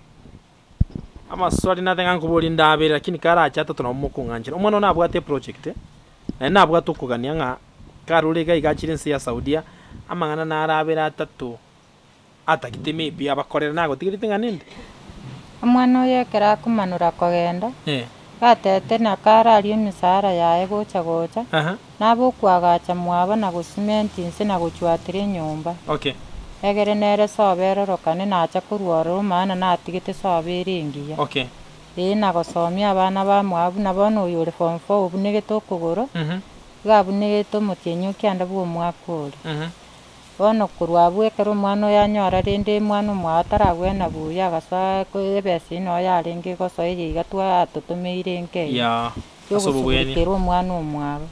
amaswali nathenga nkuburia ndabere lakini karachata tuna omokung'anchira omwana nabwate project naye nabwate okogania ng'a karurega igachire nse ya saudia amang'ana narabere atatu atagite maybe abakorera nagotigerite ng'a nende omwana oyo ekero kogenda yeah. Gatete na karariũ yaye gocha gocha na bũkwagaca mwaba na nse na gũcwatĩria nyũmba okay. nere sobe erorokane naca kũrũa rũrũ maana natigĩte sobe ĩrĩ ngiya okay. ee na gosomia abana ba mwabu na bono ũyũ ũrĩ form four ũbunĩkĩte ũkũgũrũ mm -hmm. gabunĩkĩte mũtyenyi mhm. ũkĩanda bwa omwaka ũrĩ bono Onokorwo abwete mwana oyanyora rende mwana ũmwe taragwena buya gacoa ibeca ino yaringi igacoa iria igatua atũtũmĩire Ngai igũcugurikĩrwo mwana ũmwe aba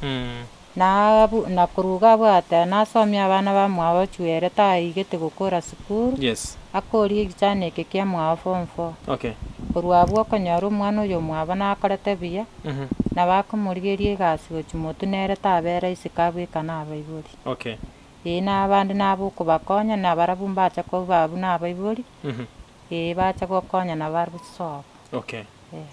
hmm. na kũruga abwate anasomia abana ba mwao taigete gokora sukuru cukuru akũria gĩcani gĩkĩ kĩa mwao form four kũrwo abwo okonyora omwana oyo omwabo nakorete buya mhm. nabo akũmũrigeria egasi gochia nere tabera isikabwekana abaigori naba Eh, na abandi nabukubakonya nabarabu mbacha ko babu nabaibori mm-hmm. eh, bacha gokonya nabaru sobo okay eh.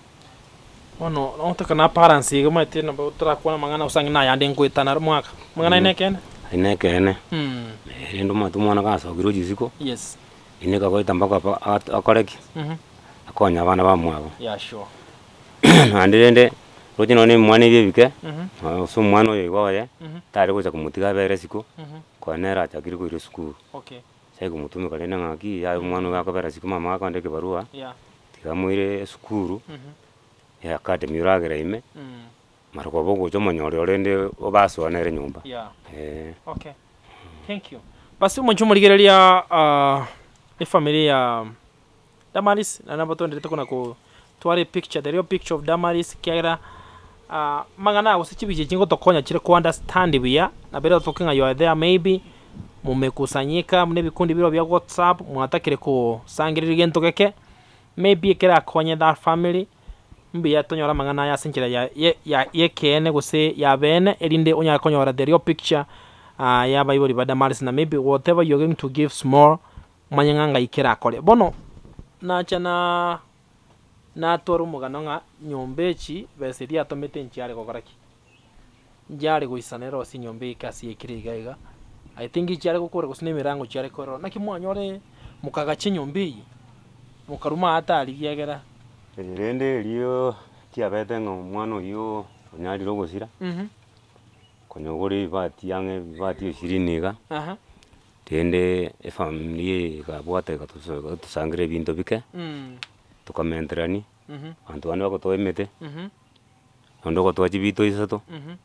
ono otaka na parents iga maite na ko na mangana usangi na yande ngwitana mwaka mangana ine mm-hmm. kene inekene inekene mm ndo matu mwana kasogirwo jisiko yes ine ka kagoita mpaka akoreki mhm akonya abana ba mwabo yeah sure andirende rutino ni mwana ibyo bike mhm so mwana oyo iwaye mm-hmm. tari za kumutiga bere siko mhm cha kiriko ile school okay. sai saikumutumika rende ng'aki ya omwana mm-hmm. wako bara siki mama wako akonde barua yeah. school mhm mm academy uragira ime mhm mara kwa koba ole ndi obaso anere nyumba yeah. eh. okay. thank you basi omonche omorigereria uh, efamily ya damaris na nabo twenderete ku tuare picture the real picture of damaris kera uh, ah, mangana usichibije chingo tokonya chile ku understand bia na bila toke nga you are there maybe mumekusanyika mune bikundi bila bya WhatsApp mwatakire ku sangirira gento keke maybe kera konye that family mbi ya tonyora mangana ya sinchira ya ye, ya ye kene guse ya bene elinde onya konyora the real picture uh, ya bible bada maris na maybe whatever you're going to give small manyanga ikira kole bono na chana natwara omogano ng'a nyomba echi besa eria atomete nchiare gokora ki nchiare goisanera gose nyomba ekasi ekire iga iga i think chiare gokora gose na emerango chiare korora naki mwanyore mokagacha enyomba eye mokaruma atarigia egera eri rende erio tiabete ng'a omwana oyo onyarire ogosira mhm. konyogora ebibati ang'e ebibati ishirini iga rende efamiri egabwate egatusangera ebinto bike mm tukamenterani mhm. antu ane bagotoa emete mhm. naonde ogotoa chibito isato mhm.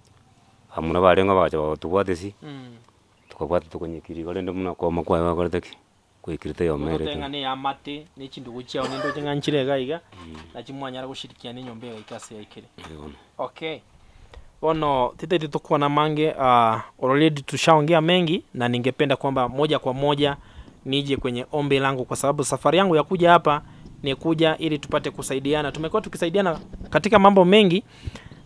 amuna barenga bagacha bagotubwatesi mm. tukabwate tukonyekiri igo rende muna kwama kwaye bakorete ki kwikirite yomerete ng'ane yamate mm. na chindu gochiao nende oche ng'a nchire iga chimwanya ra mwanyara goshirikiana nyombe iga ikase yaikere okay bono tete tukuwa na mange a uh, already tushaongea mengi na ningependa kwamba moja kwa moja nije kwenye ombi langu kwa sababu safari yangu ya kuja hapa ni kuja ili tupate kusaidiana. Tumekuwa tukisaidiana katika mambo mengi,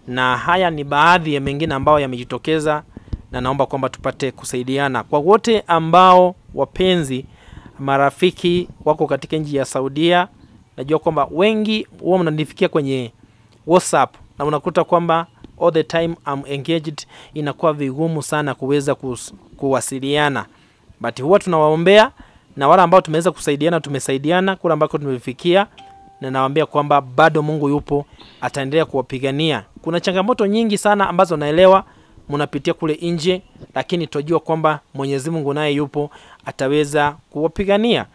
na haya ni baadhi ya mengine ambayo yamejitokeza, na naomba kwamba tupate kusaidiana kwa wote ambao wapenzi marafiki wako katika nchi ya Saudia. Najua kwamba wengi huwa mnanifikia kwenye WhatsApp na unakuta kwamba all the time I'm engaged, inakuwa vigumu sana kuweza kuwasiliana, but huwa tunawaombea na wale ambao tumeweza kusaidiana tumesaidiana kule ambako tumefikia, na nawaambia kwamba bado Mungu yupo, ataendelea kuwapigania. Kuna changamoto nyingi sana ambazo naelewa mnapitia kule nje, lakini tunajua kwamba Mwenyezi Mungu naye yupo, ataweza kuwapigania.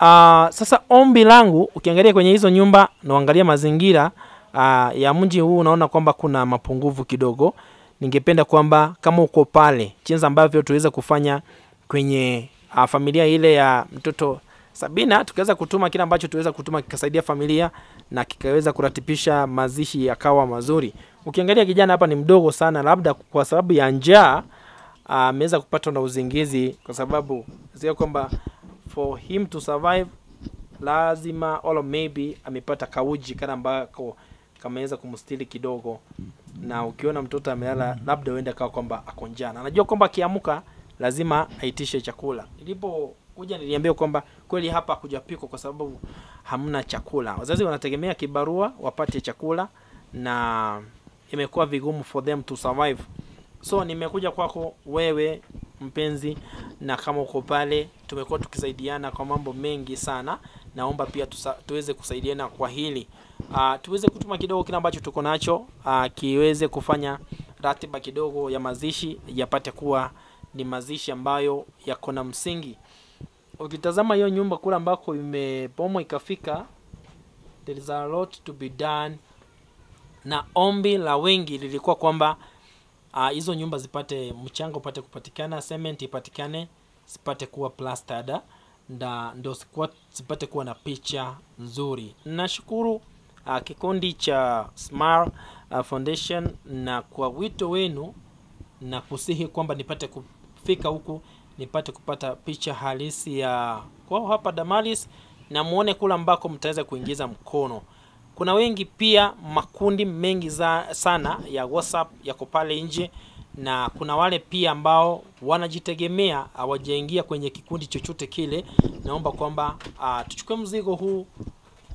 Uh, sasa ombi langu ukiangalia kwenye hizo nyumba naangalia mazingira uh, ya mji huu unaona kwamba kuna mapungufu kidogo. Ningependa kwamba kama uko pale, jinsi ambavyo tuweza kufanya kwenye uh, familia ile ya mtoto Sabina tukaweza kutuma kile ambacho tuweza kutuma kikasaidia familia na kikaweza kuratipisha mazishi yakawa mazuri. Ukiangalia kijana hapa ni mdogo sana, labda kwa sababu ya njaa ah, ameweza uh, kupatwa na uzingizi, kwa sababu sio kwamba for him to survive lazima all maybe amepata kauji kana ambako kameweza kumstili kidogo, na ukiona mtoto amelala, labda uende kawa kwamba akonjana, anajua kwamba akiamka lazima aitishe chakula. Nilipokuja niliambiwa kwamba kweli hapa hakujapikwa kwa sababu hamna chakula. Wazazi wanategemea kibarua wapate chakula na imekuwa vigumu for them to survive. So nimekuja kwako wewe mpenzi, na kama uko pale, tumekuwa tukisaidiana kwa mambo mengi sana. Naomba pia tusa, tuweze kusaidiana kwa hili uh, tuweze kutuma kidogo kile ambacho tuko nacho uh, kiweze kufanya ratiba kidogo ya mazishi yapate kuwa ni mazishi ambayo yako na msingi. Ukitazama hiyo nyumba kule ambako imebomoa ikafika, there is a lot to be done, na ombi la wengi lilikuwa kwamba ah, hizo uh, nyumba zipate mchango upate kupatikana, cement ipatikane, zipate kuwa plastered nda ndo zipate kuwa na picha nzuri. Nashukuru uh, kikundi cha Smile uh, Foundation na kwa wito wenu na kusihi kwamba nipate fika huku nipate kupata picha halisi ya kwao hapa Damaris na muone kule ambako mtaweza kuingiza mkono. Kuna wengi pia, makundi mengi za, sana ya WhatsApp yako pale nje, na kuna wale pia ambao wanajitegemea hawajaingia kwenye kikundi chochote kile. Naomba kwamba ah, tuchukue mzigo huu,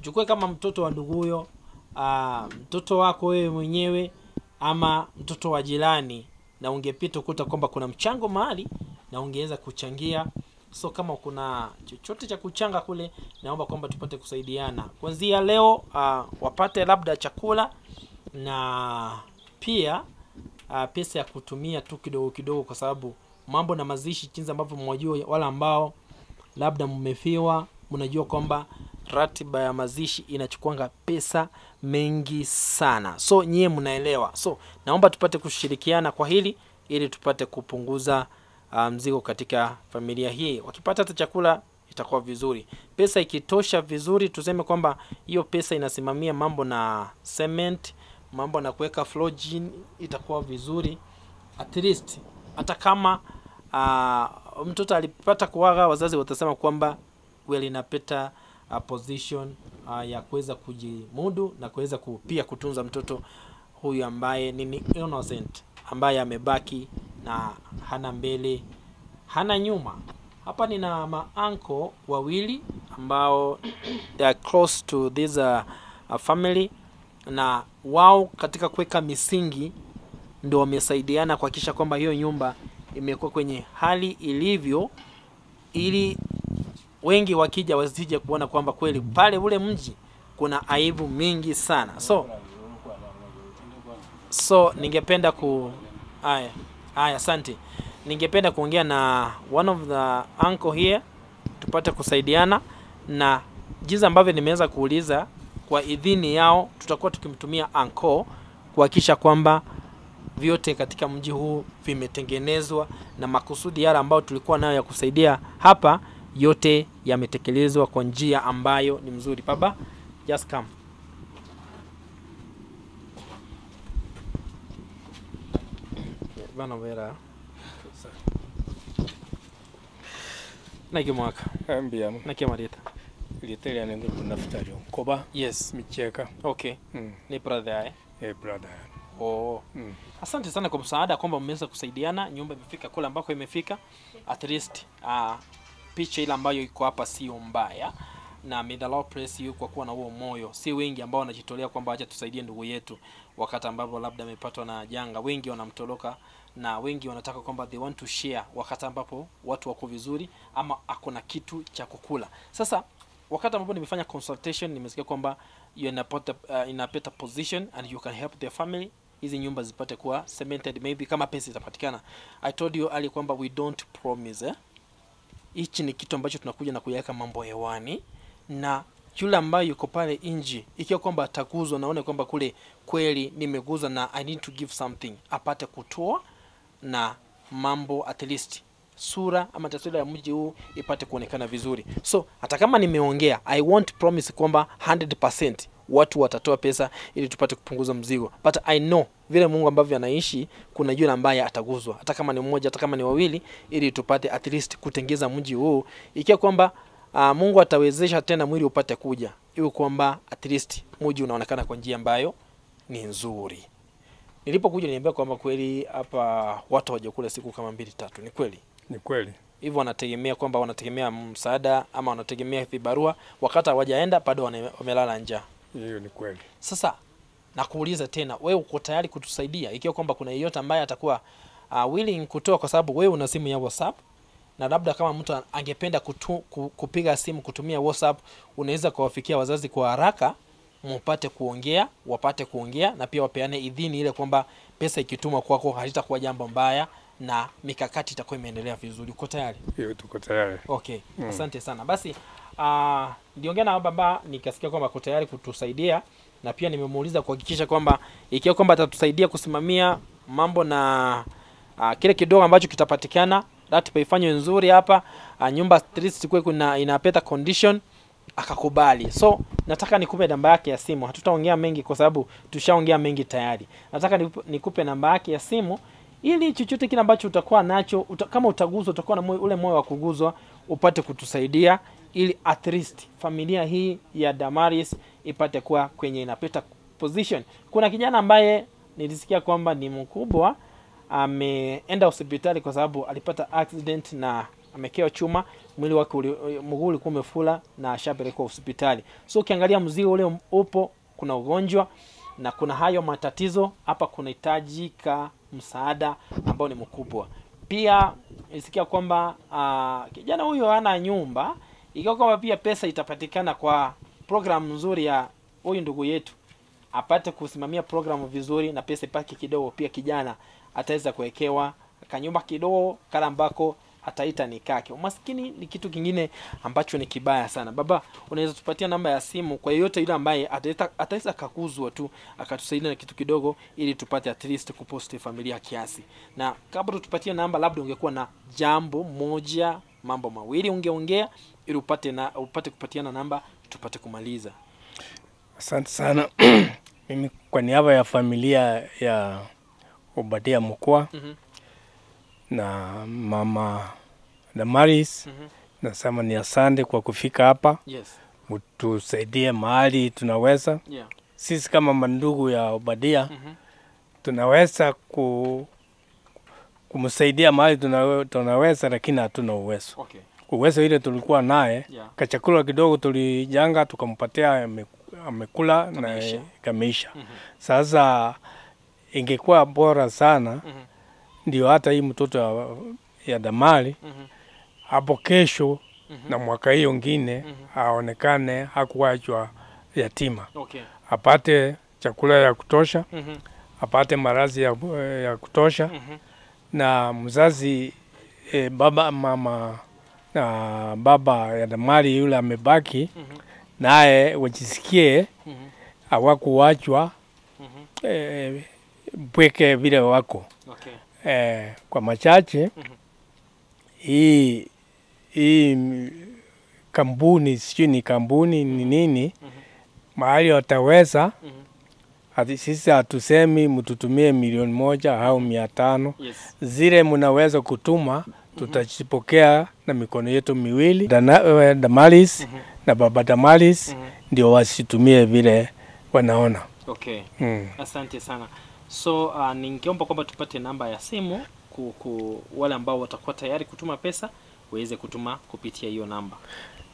chukue kama mtoto wa ndugu huyo, ah, mtoto wako wewe mwenyewe ama mtoto wa jirani na ungepita ukuta kwamba kuna mchango mahali na ungeweza kuchangia so kama kuna chochote cha kuchanga kule naomba kwamba tupate kusaidiana kwanzia leo uh, wapate labda chakula na pia uh, pesa ya kutumia tu kidogo kidogo kwa sababu mambo na mazishi jinsi ambavyo mwajua wale ambao labda mmefiwa mnajua kwamba ratiba ya mazishi inachukuanga pesa mengi sana, so nyie mnaelewa. So naomba tupate kushirikiana kwa hili ili tupate kupunguza ah, mzigo katika familia hii. Wakipata hata chakula itakuwa vizuri. Pesa ikitosha vizuri, tuseme kwamba hiyo pesa inasimamia mambo na cement, mambo na kuweka flooring, itakuwa vizuri at least, hata kama uh, mtoto alipata kuaga, wazazi watasema kwamba well inapeta uh, position uh, ya kuweza kujimudu na kuweza pia kutunza mtoto huyu ambaye ni innocent ambaye amebaki na hana mbele hana nyuma hapa nina maanko wawili ambao they are close to this uh, uh, family na wao katika kuweka misingi ndio wamesaidiana kuhakikisha kwamba hiyo nyumba imekuwa kwenye hali ilivyo ili wengi wakija wasije kuona kwamba kweli pale ule mji kuna aibu mingi sana. So so ningependa ku haya haya, asante. Ningependa kuongea na one of the uncle here tupate kusaidiana na jinsi ambavyo nimeweza kuuliza kwa idhini yao, tutakuwa tukimtumia anko kuhakikisha kwamba vyote katika mji huu vimetengenezwa na makusudi yale ambayo tulikuwa nayo ya kusaidia hapa yote yametekelezwa kwa njia ambayo ni mzuri. Baba, just come. Bana vera Ambia. nakimwaka ambiyamu nakimarita litelya nende kunafutalyo nkoba yes micheka okay mm. ni brother yae eh, brother Oh. Mm. Asante sana kwa msaada kwamba mmeweza kusaidiana, nyumba imefika kule ambako imefika. At least uh, picha ile ambayo iko hapa sio mbaya na Midalao Press yuko kwa kuwa na huo moyo. Si wengi ambao wanajitolea kwamba acha tusaidie ndugu yetu wakati ambapo labda amepatwa na janga. Wengi wanamtoroka na wengi wanataka kwamba they want to share wakati ambapo watu wako vizuri ama ako na kitu cha kukula. Sasa wakati ambapo nimefanya consultation nimesikia kwamba you in a inapata uh, in a better position and you can help their family hizi nyumba zipate kuwa cemented maybe kama pesa itapatikana. I told you ali kwamba we don't promise eh? hichi ni kitu ambacho tunakuja na kuyaweka mambo hewani na yule ambaye yuko pale nji ikiwa kwamba atakuzwa, naone kwamba kule kweli nimeguza na I need to give something, apate kutoa na mambo at least sura ama taswira ya mji huu ipate kuonekana vizuri. So hata kama nimeongea, I want promise kwamba 100% watu watatoa pesa ili tupate kupunguza mzigo but i know vile mungu ambavyo anaishi kuna yule ambaye ataguzwa hata kama ni mmoja hata kama ni wawili ili tupate at least kutengeza mji huu ikiwa kwamba uh, mungu atawezesha tena mwili upate kuja iwe kwamba at least mji unaonekana kwa njia ambayo ni nzuri nilipokuja niambia kwamba kweli hapa watu hawajakula siku kama mbili tatu ni kweli ni kweli hivyo wanategemea kwamba wanategemea msaada ama wanategemea vibarua wakati hawajaenda bado wamelala njaa hiyo ni kweli. Sasa nakuuliza tena, wewe uko tayari kutusaidia ikiwa kwamba kuna yeyote ambaye atakuwa uh, willing kutoa, kwa sababu wewe una simu ya WhatsApp na labda kama mtu angependa kutu, kupiga simu kutumia WhatsApp, unaweza kuwafikia wazazi kwa haraka, mupate kuongea, wapate kuongea na pia wapeane idhini ile kwamba pesa ikitumwa kwako halitakuwa jambo mbaya na mikakati itakuwa imeendelea vizuri. Uko tayari? Hiyo tuko tayari. Okay. Mm. Asante sana. Basi uh, ah, niliongea na baba nikasikia kwamba uko tayari kutusaidia na pia nimemuuliza kuhakikisha kwamba ikiwa kwamba atatusaidia kusimamia mambo na uh, kile kidogo ambacho kitapatikana, ratiba ifanywe nzuri hapa, uh, nyumba sikuwe kuna inapeta condition akakubali. So nataka nikupe namba yake ya simu, hatutaongea mengi kwa sababu tushaongea mengi tayari. Nataka nikupe namba yake ya simu ili chochote kile ambacho utakuwa nacho uta, kama utaguzwa utakuwa na moyo ule moyo wa kuguzwa upate kutusaidia ili at least familia hii ya Damaris ipate kuwa kwenye inapeta position. Kuna kijana ambaye nilisikia kwamba ni mkubwa ameenda hospitali kwa sababu alipata accident na amekewa chuma, mwili wake mguu ulikuwa umefula na ashapelekwa hospitali. So ukiangalia mzigo ule upo, kuna ugonjwa na kuna hayo matatizo hapa, kunahitajika msaada ambao ni mkubwa. Pia isikia kwamba uh, kijana huyo hana nyumba, ikiwa kwamba pia pesa itapatikana kwa programu nzuri ya huyu ndugu yetu apate kusimamia programu vizuri na pesa ipake kidogo, pia kijana ataweza kuwekewa kanyumba kidogo kala ambako ataita nikake. Umaskini ni kitu kingine ambacho ni kibaya sana. Baba, unaweza tupatia namba ya simu kwa yeyote yule ambaye ataweza akakuzwa tu akatusaidia na kitu kidogo, ili tupate at least kuposti familia kiasi. Na kabla tupatie namba, labda ungekuwa na jambo moja, mambo mawili ungeongea ili upate na upate kupatiana namba tupate kumaliza. Asante sana. Mimi kwa niaba ya familia ya Obadia mkoa mm -hmm na mama Damaris mm -hmm. nasema ni asante kwa kufika hapa yes. utusaidie mahali tunaweza yeah. sisi kama mandugu ya Obadia mm -hmm. tunaweza ku kumsaidia mahali tunaweza, lakini hatuna uwezo okay. uwezo ile tulikuwa naye yeah. kachakula kidogo tulijanga tukampatia, amekula na kameisha. mm -hmm. Sasa ingekuwa bora sana mm -hmm ndio hata hii mtoto ya, ya Damari mm -hmm. hapo kesho mm -hmm. na mwaka hiyo ngine mm -hmm. aonekane hakuachwa yatima okay. apate chakula ya kutosha mm -hmm. apate marazi ya, ya kutosha mm -hmm. na mzazi e, baba mama na baba ya Damari yule amebaki mm -hmm. naye wajisikie mm -hmm. hawakuachwa mm -hmm. e, e pweke vile wako okay eh, kwa machache mm -hmm. hii hii kampuni sijui ni kampuni ni nini mm -hmm. mahali wataweza mm -hmm. sisi hatusemi mtutumie milioni moja au mia tano yes. Zile mnaweza kutuma tutazipokea na mikono yetu miwili. Dana, eh, Damaris mm -hmm. na baba Damaris mm -hmm. ndio wasitumie vile wanaona. Okay. Mm. Asante sana. So uh, ningeomba kwamba tupate namba ya simu ku, ku wale ambao watakuwa tayari kutuma pesa waweze kutuma kupitia hiyo namba.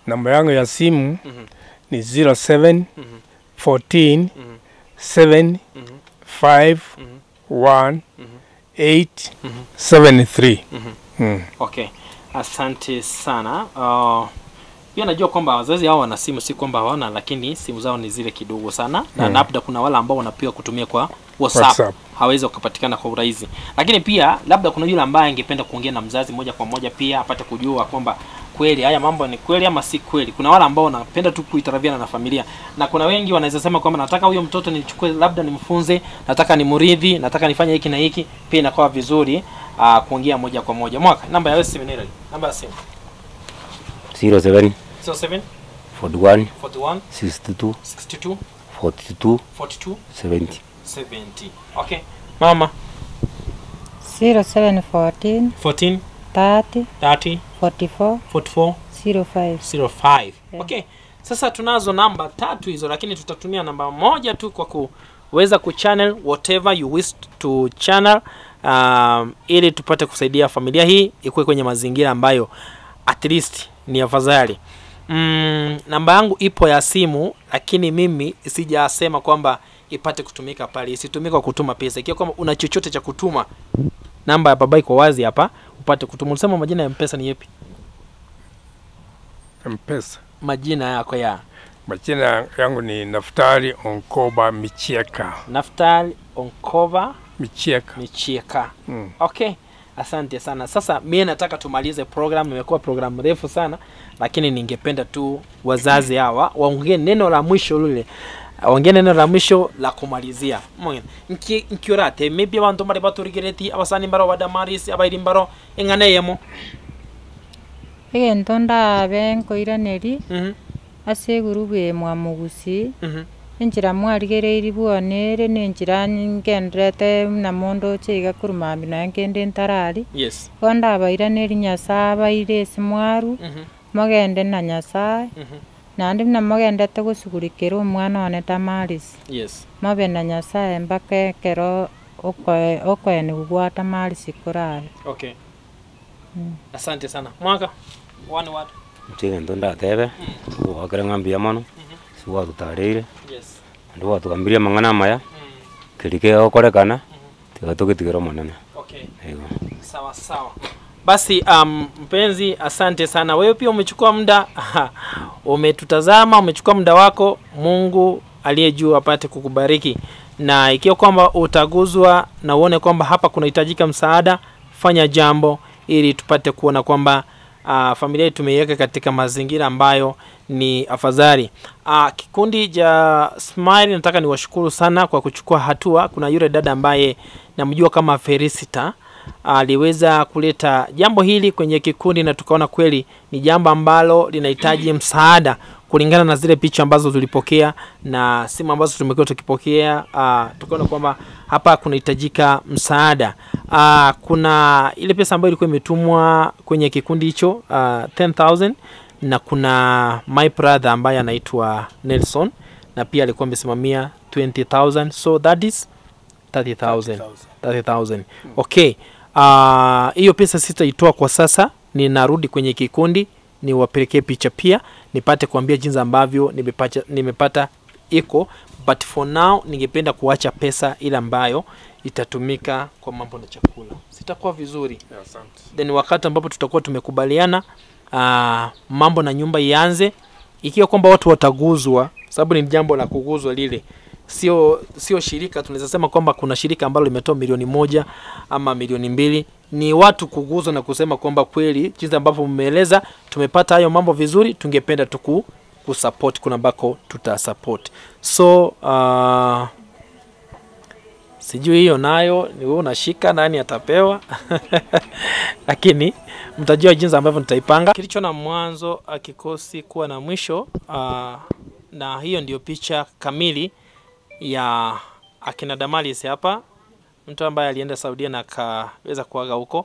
Namba yangu ya simu mm -hmm. ni 07 mm -hmm. 14 mm -hmm. 7 mm -hmm. 5 mm -hmm. 1 mm -hmm. 8 mm -hmm. 73 mm -hmm. mm. Okay, asante sana uh, pia najua kwamba wazazi hao wana simu, si kwamba hawana, lakini simu zao ni zile kidogo sana na hmm. labda kuna wale ambao wanapewa kutumia kwa WhatsApp, WhatsApp. hawezi kupatikana kwa urahisi, lakini pia labda kuna yule ambaye angependa kuongea na mzazi moja kwa moja, pia apate kujua kwamba kweli haya mambo ni kweli ama si kweli. Kuna wale ambao wanapenda tu kuitaraviana na familia, na kuna wengi wanaweza sema kwamba nataka huyo mtoto nichukue, labda nimfunze, nataka nimuridhi, nataka nifanye hiki na hiki. Pia inakuwa vizuri uh, kuongea moja kwa moja. Mwaka namba ya simu ni namba ya simu zero seven zero seven forty one forty one sixty two sixty two forty two forty two seventy seventy. Okay, mama. zero seven fourteen fourteen thirty thirty forty four forty four zero five zero five. Okay, sasa tunazo namba tatu hizo, lakini tutatumia namba moja tu kwa kuweza kuchannel whatever you wish to channel um, ili tupate kusaidia familia hii ikuwe kwenye mazingira ambayo at least ni afadhali. Mm, namba yangu ipo ya simu, lakini mimi sijasema kwamba ipate kutumika pale, isitumike kwa kutuma pesa. Ikiwa kwamba una chochote cha kutuma, namba ya baba iko wazi hapa, upate kutuma. Unasema majina ya mpesa ni yapi? Mpesa majina yako ya majina yangu ni Naftali Onkoba Michieka. Naftali Onkoba Michieka. Michieka. Mm. Okay. Asante sana. Sasa mie nataka tumalize program, nimekuwa program refu sana, lakini ningependa tu wazazi hawa waongee neno la mwisho lule waongee neno la mwisho la kumalizia Nki, nkiorate maybe abantu bari baturigereti abasani mbaro badamaris abairi mbaro eng'ana egento ndabe nkoiraneri mhm. ase egurubu emwamugusi mm -hmm enchira mwarigereirwe nere nä enchira nkenderete na mondo chiga kuruma mbi naye nkindi ntarari yes. ko ndabaira niri nyasaye abaire ase mwaru mm-hmm. mogende na nyasaye mm -hmm. nandi na mogendete gucugurikira omwana one tamarisi yes. mobe na nyasaye mpaka ekero okoeni gugwa tamarisi kurari okay. mm. asante sana mwaka wani watu ntiga ntu ndatebe mm. gwokire ng'ambia mono mm si watutaarĩire andå mang'ana maya hmm. kä okorekana hmm. tiga tũgĩtigĩrwo mũnene sawa sawa basi um, mpenzi asante sana wewe pia umechukua muda umetutazama umechukua muda wako mungu aliye juu apate kukubariki na ikiwa kwamba utaguzwa na uone kwamba hapa kunahitajika msaada fanya jambo ili tupate kuona kwamba uh, familia tumeiweka katika mazingira ambayo ni afadhali. Ah, kikundi cha Smile nataka niwashukuru sana kwa kuchukua hatua. Kuna yule dada ambaye namjua kama Felicita aliweza kuleta jambo hili kwenye kikundi na tukaona kweli ni jambo ambalo linahitaji msaada kulingana na zile picha ambazo tulipokea na simu ambazo tumekuwa tukipokea. Ah, tukaona kwamba hapa kunahitajika msaada. Ah, kuna ile pesa ambayo ilikuwa imetumwa kwenye kikundi hicho 10,000 ah, na kuna my brother ambaye anaitwa Nelson na pia alikuwa amesimamia 20000 so that is 30000 30000 okay uh, hiyo uh, pesa sitaitoa kwa sasa ninarudi kwenye kikundi niwapelekee picha pia nipate kuambia jinsi ambavyo nimepata, nimepata iko but for now ningependa kuacha pesa ile ambayo itatumika kwa mambo na chakula sitakuwa vizuri yeah, then wakati ambapo tutakuwa tumekubaliana uh, mambo na nyumba ianze, ikiwa kwamba watu wataguzwa, sababu ni jambo la kuguzwa lile sio sio shirika tunaweza sema kwamba kuna shirika ambalo limetoa milioni moja ama milioni mbili ni watu kuguzwa na kusema kwamba kweli jinsi ambavyo mmeeleza tumepata hayo mambo vizuri tungependa tuku kusupport kuna ambako tutasupport so uh, sijui hiyo nayo ni wewe unashika nani atapewa lakini mtajua jinsi ambavyo nitaipanga. Kilicho na mwanzo akikosi ah, kuwa na mwisho. Uh, na hiyo ndiyo picha kamili ya akina Damaris hapa, mtu ambaye alienda Saudia na akaweza kuaga huko.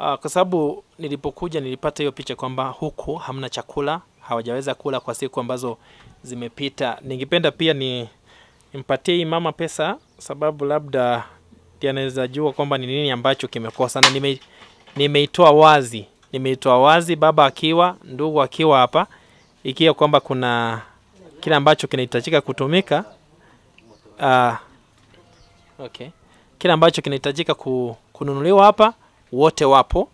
Uh, kwa sababu nilipokuja nilipata hiyo picha kwamba huku hamna chakula, hawajaweza kula kwa siku ambazo zimepita. Ningependa pia ni mpatie mama pesa sababu labda anaweza jua kwamba ni nini ambacho kimekosa, na nime, nimeitoa wazi, nimeitoa wazi, baba akiwa, ndugu akiwa hapa, ikiwa kwamba kuna kile ambacho kinahitajika kutumika uh, okay. Kile ambacho kinahitajika kununuliwa hapa, wote wapo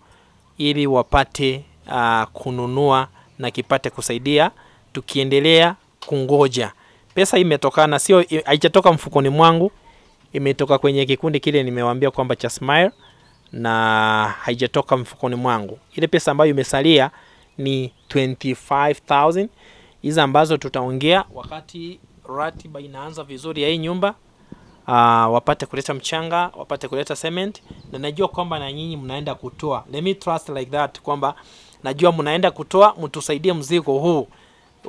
ili wapate uh, kununua na kipate kusaidia, tukiendelea kungoja. Pesa imetokana, sio haijatoka mfukoni mwangu, imetoka kwenye kikundi kile nimewaambia kwamba cha Smile na haijatoka mfukoni mwangu. Ile pesa ambayo imesalia ni 25000 hizi ambazo tutaongea wakati ratiba inaanza vizuri ya hii nyumba. Uh, wapate kuleta mchanga, wapate kuleta cement, na najua kwamba na nyinyi mnaenda kutoa. Let me trust like that kwamba najua mnaenda kutoa, mtusaidie mzigo huu.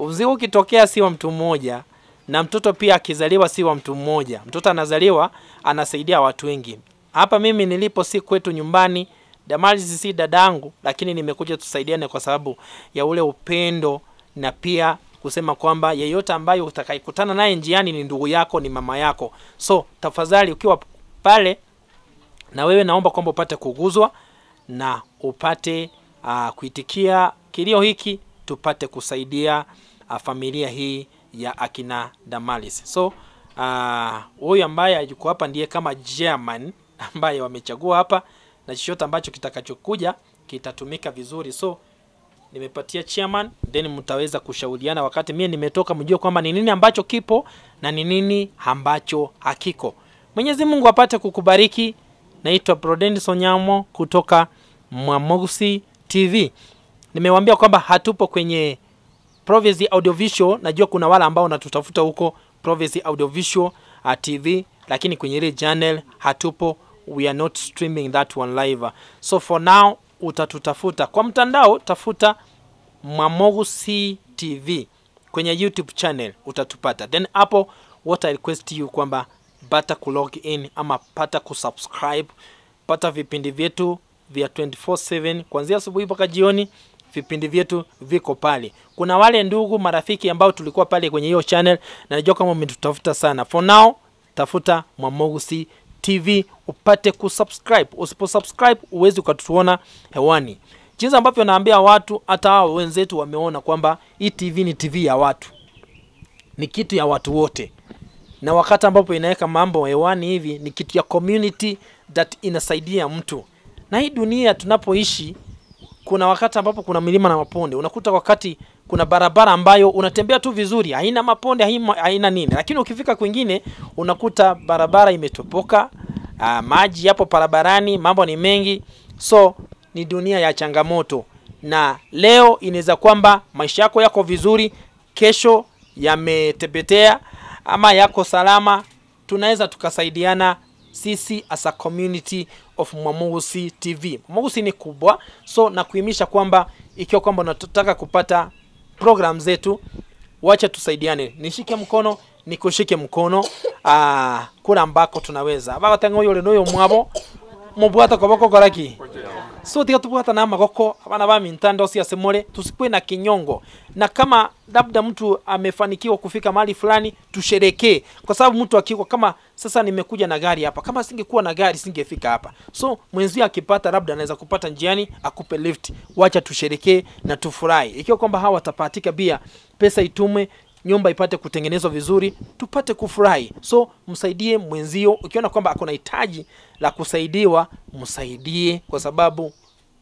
Mzigo ukitokea si wa mtu mmoja, na mtoto pia akizaliwa si wa mtu mmoja, mtoto anazaliwa anasaidia watu wengi. Hapa mimi nilipo si kwetu nyumbani, Damaris si dadangu, lakini nimekuja tusaidiane kwa sababu ya ule upendo na pia kusema kwamba yeyote ambaye utakayekutana naye njiani ni ndugu yako, ni mama yako. So tafadhali, ukiwa pale na wewe, naomba kwamba upate kuguzwa na upate uh, kuitikia kilio hiki, tupate kusaidia uh, familia hii ya akina Damaris. So uh, huyu uh, ambaye yuko hapa ndiye kama German ambaye wamechagua hapa, na chochote ambacho kitakachokuja kitatumika vizuri. So nimepatia chairman, then mtaweza kushauriana wakati mie nimetoka, mjue kwamba ni nini ambacho kipo na ni nini ambacho hakiko. Mwenyezi Mungu apate kukubariki. Naitwa Prudence Onyamo kutoka Mwamosi TV. Nimewambia kwamba hatupo kwenye Province Audiovisual, najua kuna wale ambao wanatutafuta huko Province Audiovisual uh, TV, lakini kwenye ile channel hatupo, we are not streaming that one live. So for now utatutafuta kwa mtandao, tafuta Mamogu CTV kwenye YouTube channel utatupata. Then hapo what I request you kwamba pata ku log in ama pata subscribe, pata vipindi vyetu vya 24/7 kuanzia asubuhi mpaka jioni vipindi vyetu viko pale. Kuna wale ndugu marafiki ambao tulikuwa pale kwenye hiyo channel, na najua kama umetutafuta sana. For now tafuta Mwamogusi TV upate kusubscribe. Usiposubscribe uwezi ukatuona hewani. Jinsi ambavyo naambia watu, hata hao wenzetu wameona kwamba hii TV ni TV ya watu, ni kitu ya watu wote, na wakati ambapo inaweka mambo hewani hivi, ni kitu ya community that inasaidia mtu, na hii dunia tunapoishi kuna wakati ambapo kuna milima na maponde, unakuta wakati kuna barabara ambayo unatembea tu vizuri, haina maponde, haina, nini, lakini ukifika kwingine unakuta barabara imetopoka, uh, maji yapo barabarani, mambo ni mengi, so ni dunia ya changamoto, na leo inaweza kwamba maisha yako yako vizuri, kesho yametepetea ama yako salama, tunaweza tukasaidiana sisi as a community of Mwamugusi TV. Mwamugusi ni kubwa, so nakuimisha kwamba ikiwa kwamba unataka kupata program zetu, wacha tusaidiane, nishike mkono nikushike mkono aa, ah, kura ambako tunaweza bagatango yole noyo mwabo mubwata koboko koraki so tiga tubwata na magoko abana ba mintandao si asemole tusikuwe na kinyongo na kama labda mtu amefanikiwa kufika mahali fulani tusherekee kwa sababu mtu akiko kama sasa nimekuja na gari hapa kama singekuwa na gari singefika hapa so mwenzio akipata labda anaweza kupata njiani akupe lift wacha tusherekee na tufurahi ikiwa kwamba hawa watapatika bia pesa itumwe nyumba ipate kutengenezwa vizuri, tupate kufurahi. So msaidie mwenzio, ukiona kwamba akona hitaji la kusaidiwa, msaidie kwa sababu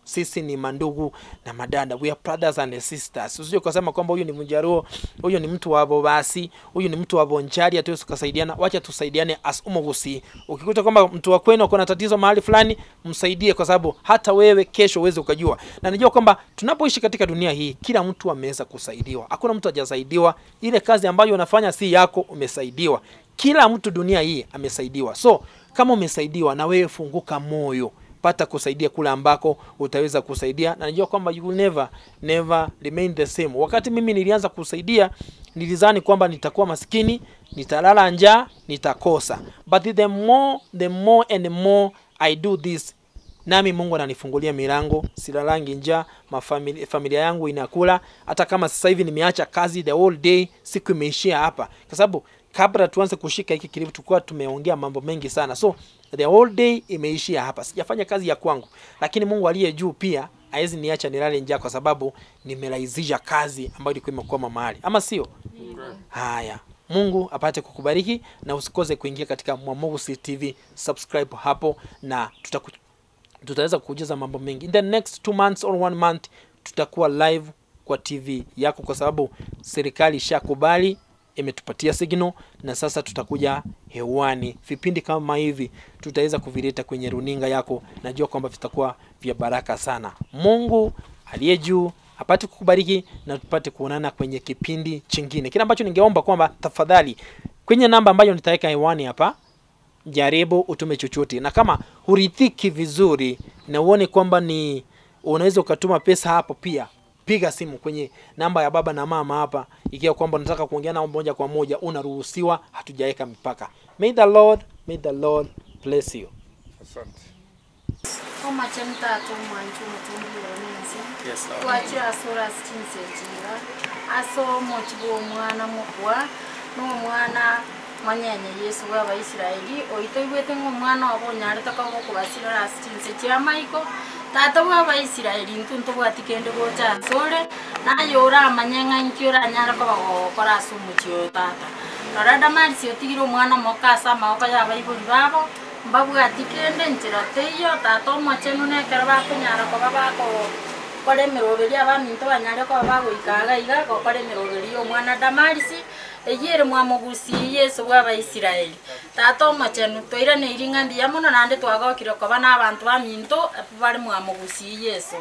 sisi ni mandugu na madada, we are brothers and sisters. Usije ukasema kwamba huyu ni Mjaruo, huyu ni mtu wa Bobasi, huyu ni mtu wa Bonchari, hatuwezi tukasaidiana. Wacha tusaidiane as umugusi. Ukikuta kwamba mtu wa kwenu ako na tatizo mahali fulani, msaidie, kwa sababu hata wewe kesho uweze ukajua. Na najua kwamba tunapoishi katika dunia hii, kila mtu ameweza kusaidiwa, hakuna mtu hajasaidiwa. Ile kazi ambayo unafanya si yako, umesaidiwa. Kila mtu dunia hii amesaidiwa. So kama umesaidiwa, na wewe funguka moyo pata kusaidia kule ambako utaweza kusaidia, na najua kwamba you will never never remain the same. Wakati mimi nilianza kusaidia, nilizani kwamba nitakuwa maskini, nitalala njaa, nitakosa, but the more the more and the more I do this nami Mungu ananifungulia milango, silalangi njaa, mafamilia familia yangu inakula. Hata kama sasa hivi nimeacha kazi the whole day, siku imeishia hapa, kwa sababu kabla tuanze kushika hiki kilipu, tulikuwa tumeongea mambo mengi sana, so the whole day imeishia hapa. Sijafanya kazi ya kwangu, lakini Mungu aliye juu pia hawezi niacha nilale njaa, kwa sababu nimerahisisha kazi ambayo ilikuwa imekwama mahali, ama sio? Haya, Mungu apate kukubariki na usikose kuingia katika Mwamugusi TV, subscribe hapo na tutaku, tutaweza kukujuza mambo mengi in the next two months or one month, tutakuwa live kwa TV yako kwa sababu serikali ishakubali imetupatia signal na sasa tutakuja hewani. Vipindi kama hivi tutaweza kuvileta kwenye runinga yako, najua kwamba vitakuwa vya baraka sana. Mungu aliye juu apate kukubariki na tupate kuonana kwenye kipindi chingine. Kile ambacho ningeomba kwamba tafadhali, kwenye namba ambayo nitaweka hewani hapa, jaribu utume chochote, na kama huridhiki vizuri na uone kwamba ni unaweza ukatuma pesa hapo pia piga simu kwenye namba ya baba na mama hapa, ikiwa kwamba unataka kuongea nao moja kwa moja, unaruhusiwa, hatujaweka mipaka. May the Lord, may the Lord bless you. Asante. Tuma chemta tuma nchuma tumbiro nensi. Yes, Lord. Tuachi asura stinse jira. Aso mochibu omwana mokwa. N'omwana Yesu wa Abaisiraeli. Oito ibwete ng'omwana wabo nyarita kwa mokubasira astinse jira maiko tata bwa abaisiraeli ntũ ntũbwati kĩndũ gũcha nsũre nayo ũramanya ng'a nkĩ ũranyara kobagokora asumuchi ũyũ tata rora damari otigire omwana moka mokasa amagoko ya abaibori babo mbabwati kende njĩra teiyo tata omwachenu nekero bakonyara koba bako kora emeroberi abamintũ banyare koba bagoikaga iga gokora emeroberi ya omwana damarisi eyere mwamugusie yeso bwa abaisiraeli tata omochenu toire neiri ng'a mbuya mono naende twagokire koba na abanto ba minto bare mwamugusie yeso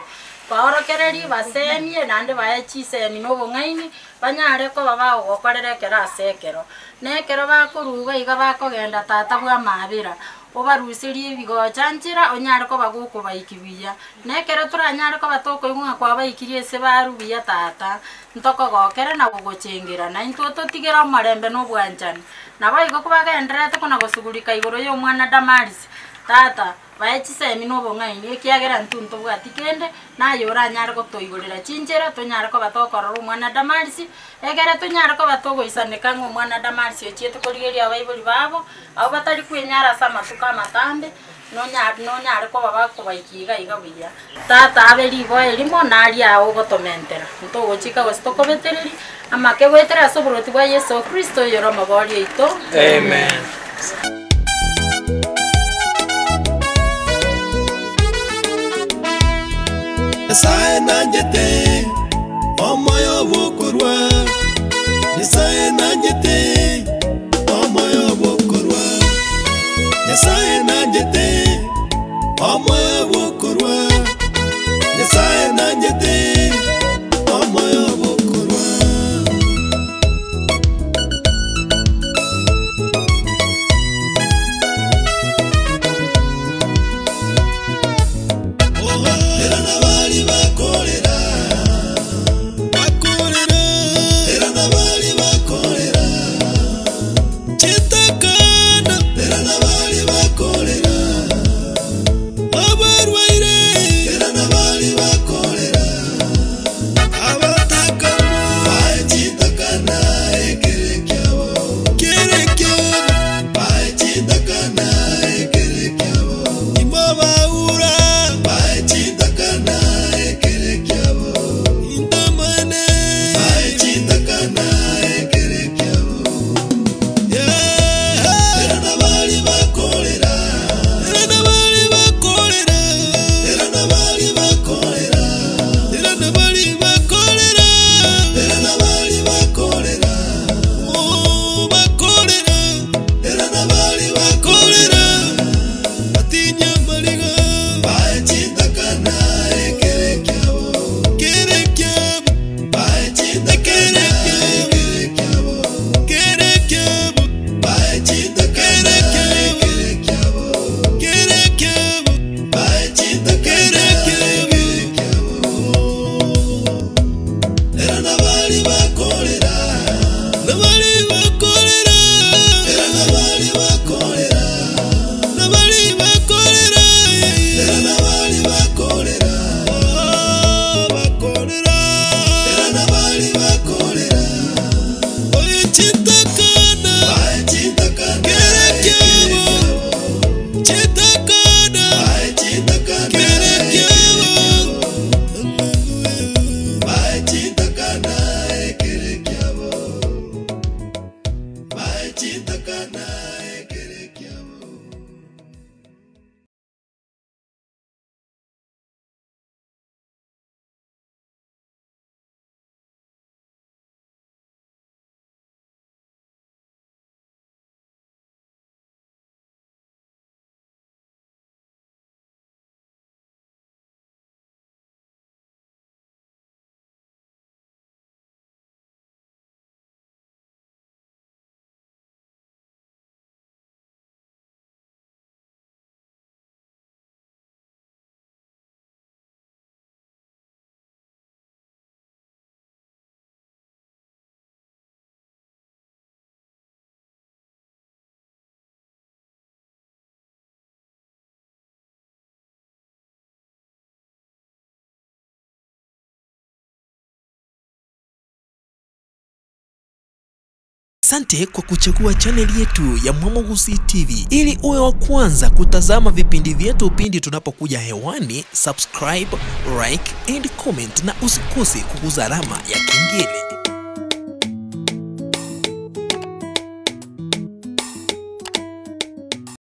baorokereri basemie naende baye chisemi na obong'aini banyare koba bagogokorera ekero ase ekero na ekero bakoruga iga bakogenda tata bwa mabera ubarucirie ibigoja njira onyare koba gokobaiki buya nekero toranyare koba tukoigwa kwabaikiri ase baru buya tata ntokogokere na gogochengera na intwe totigera omarembe na obwanchani nabo igo kobagenderete kona gosugurika igoro ya omwana damaris tata bae chisemi nobong'aini ekiagera ntuni tobwati kende naye oranyare gotoigorera chinchera tonyare koba tokorora omwana damarisi egere tonyare koba togoisaneka ng'a omwana damarisi ochiete korigeria abaibori babo abo batari kwenyarasa amatuko amatambe nonyare koba bakobaikia iga iga buya tata abe riboa erimo nari ago ogotomentera ntogochika gose tokobetereri amake goeterera ase oboroti bwa yeso kristo oyo ore amabaori aito amen, amen. isae nanjete omoyo obokorwa isae nanjete omoyo obokorwa isae nanjete omoyo obokorwa isae nanjete Asante kwa kuchagua chaneli yetu ya Mwamogusi TV ili uwe wa kwanza kutazama vipindi vyetu pindi tunapokuja hewani. Subscribe, like and comment, na usikose kuguza alama ya kengele.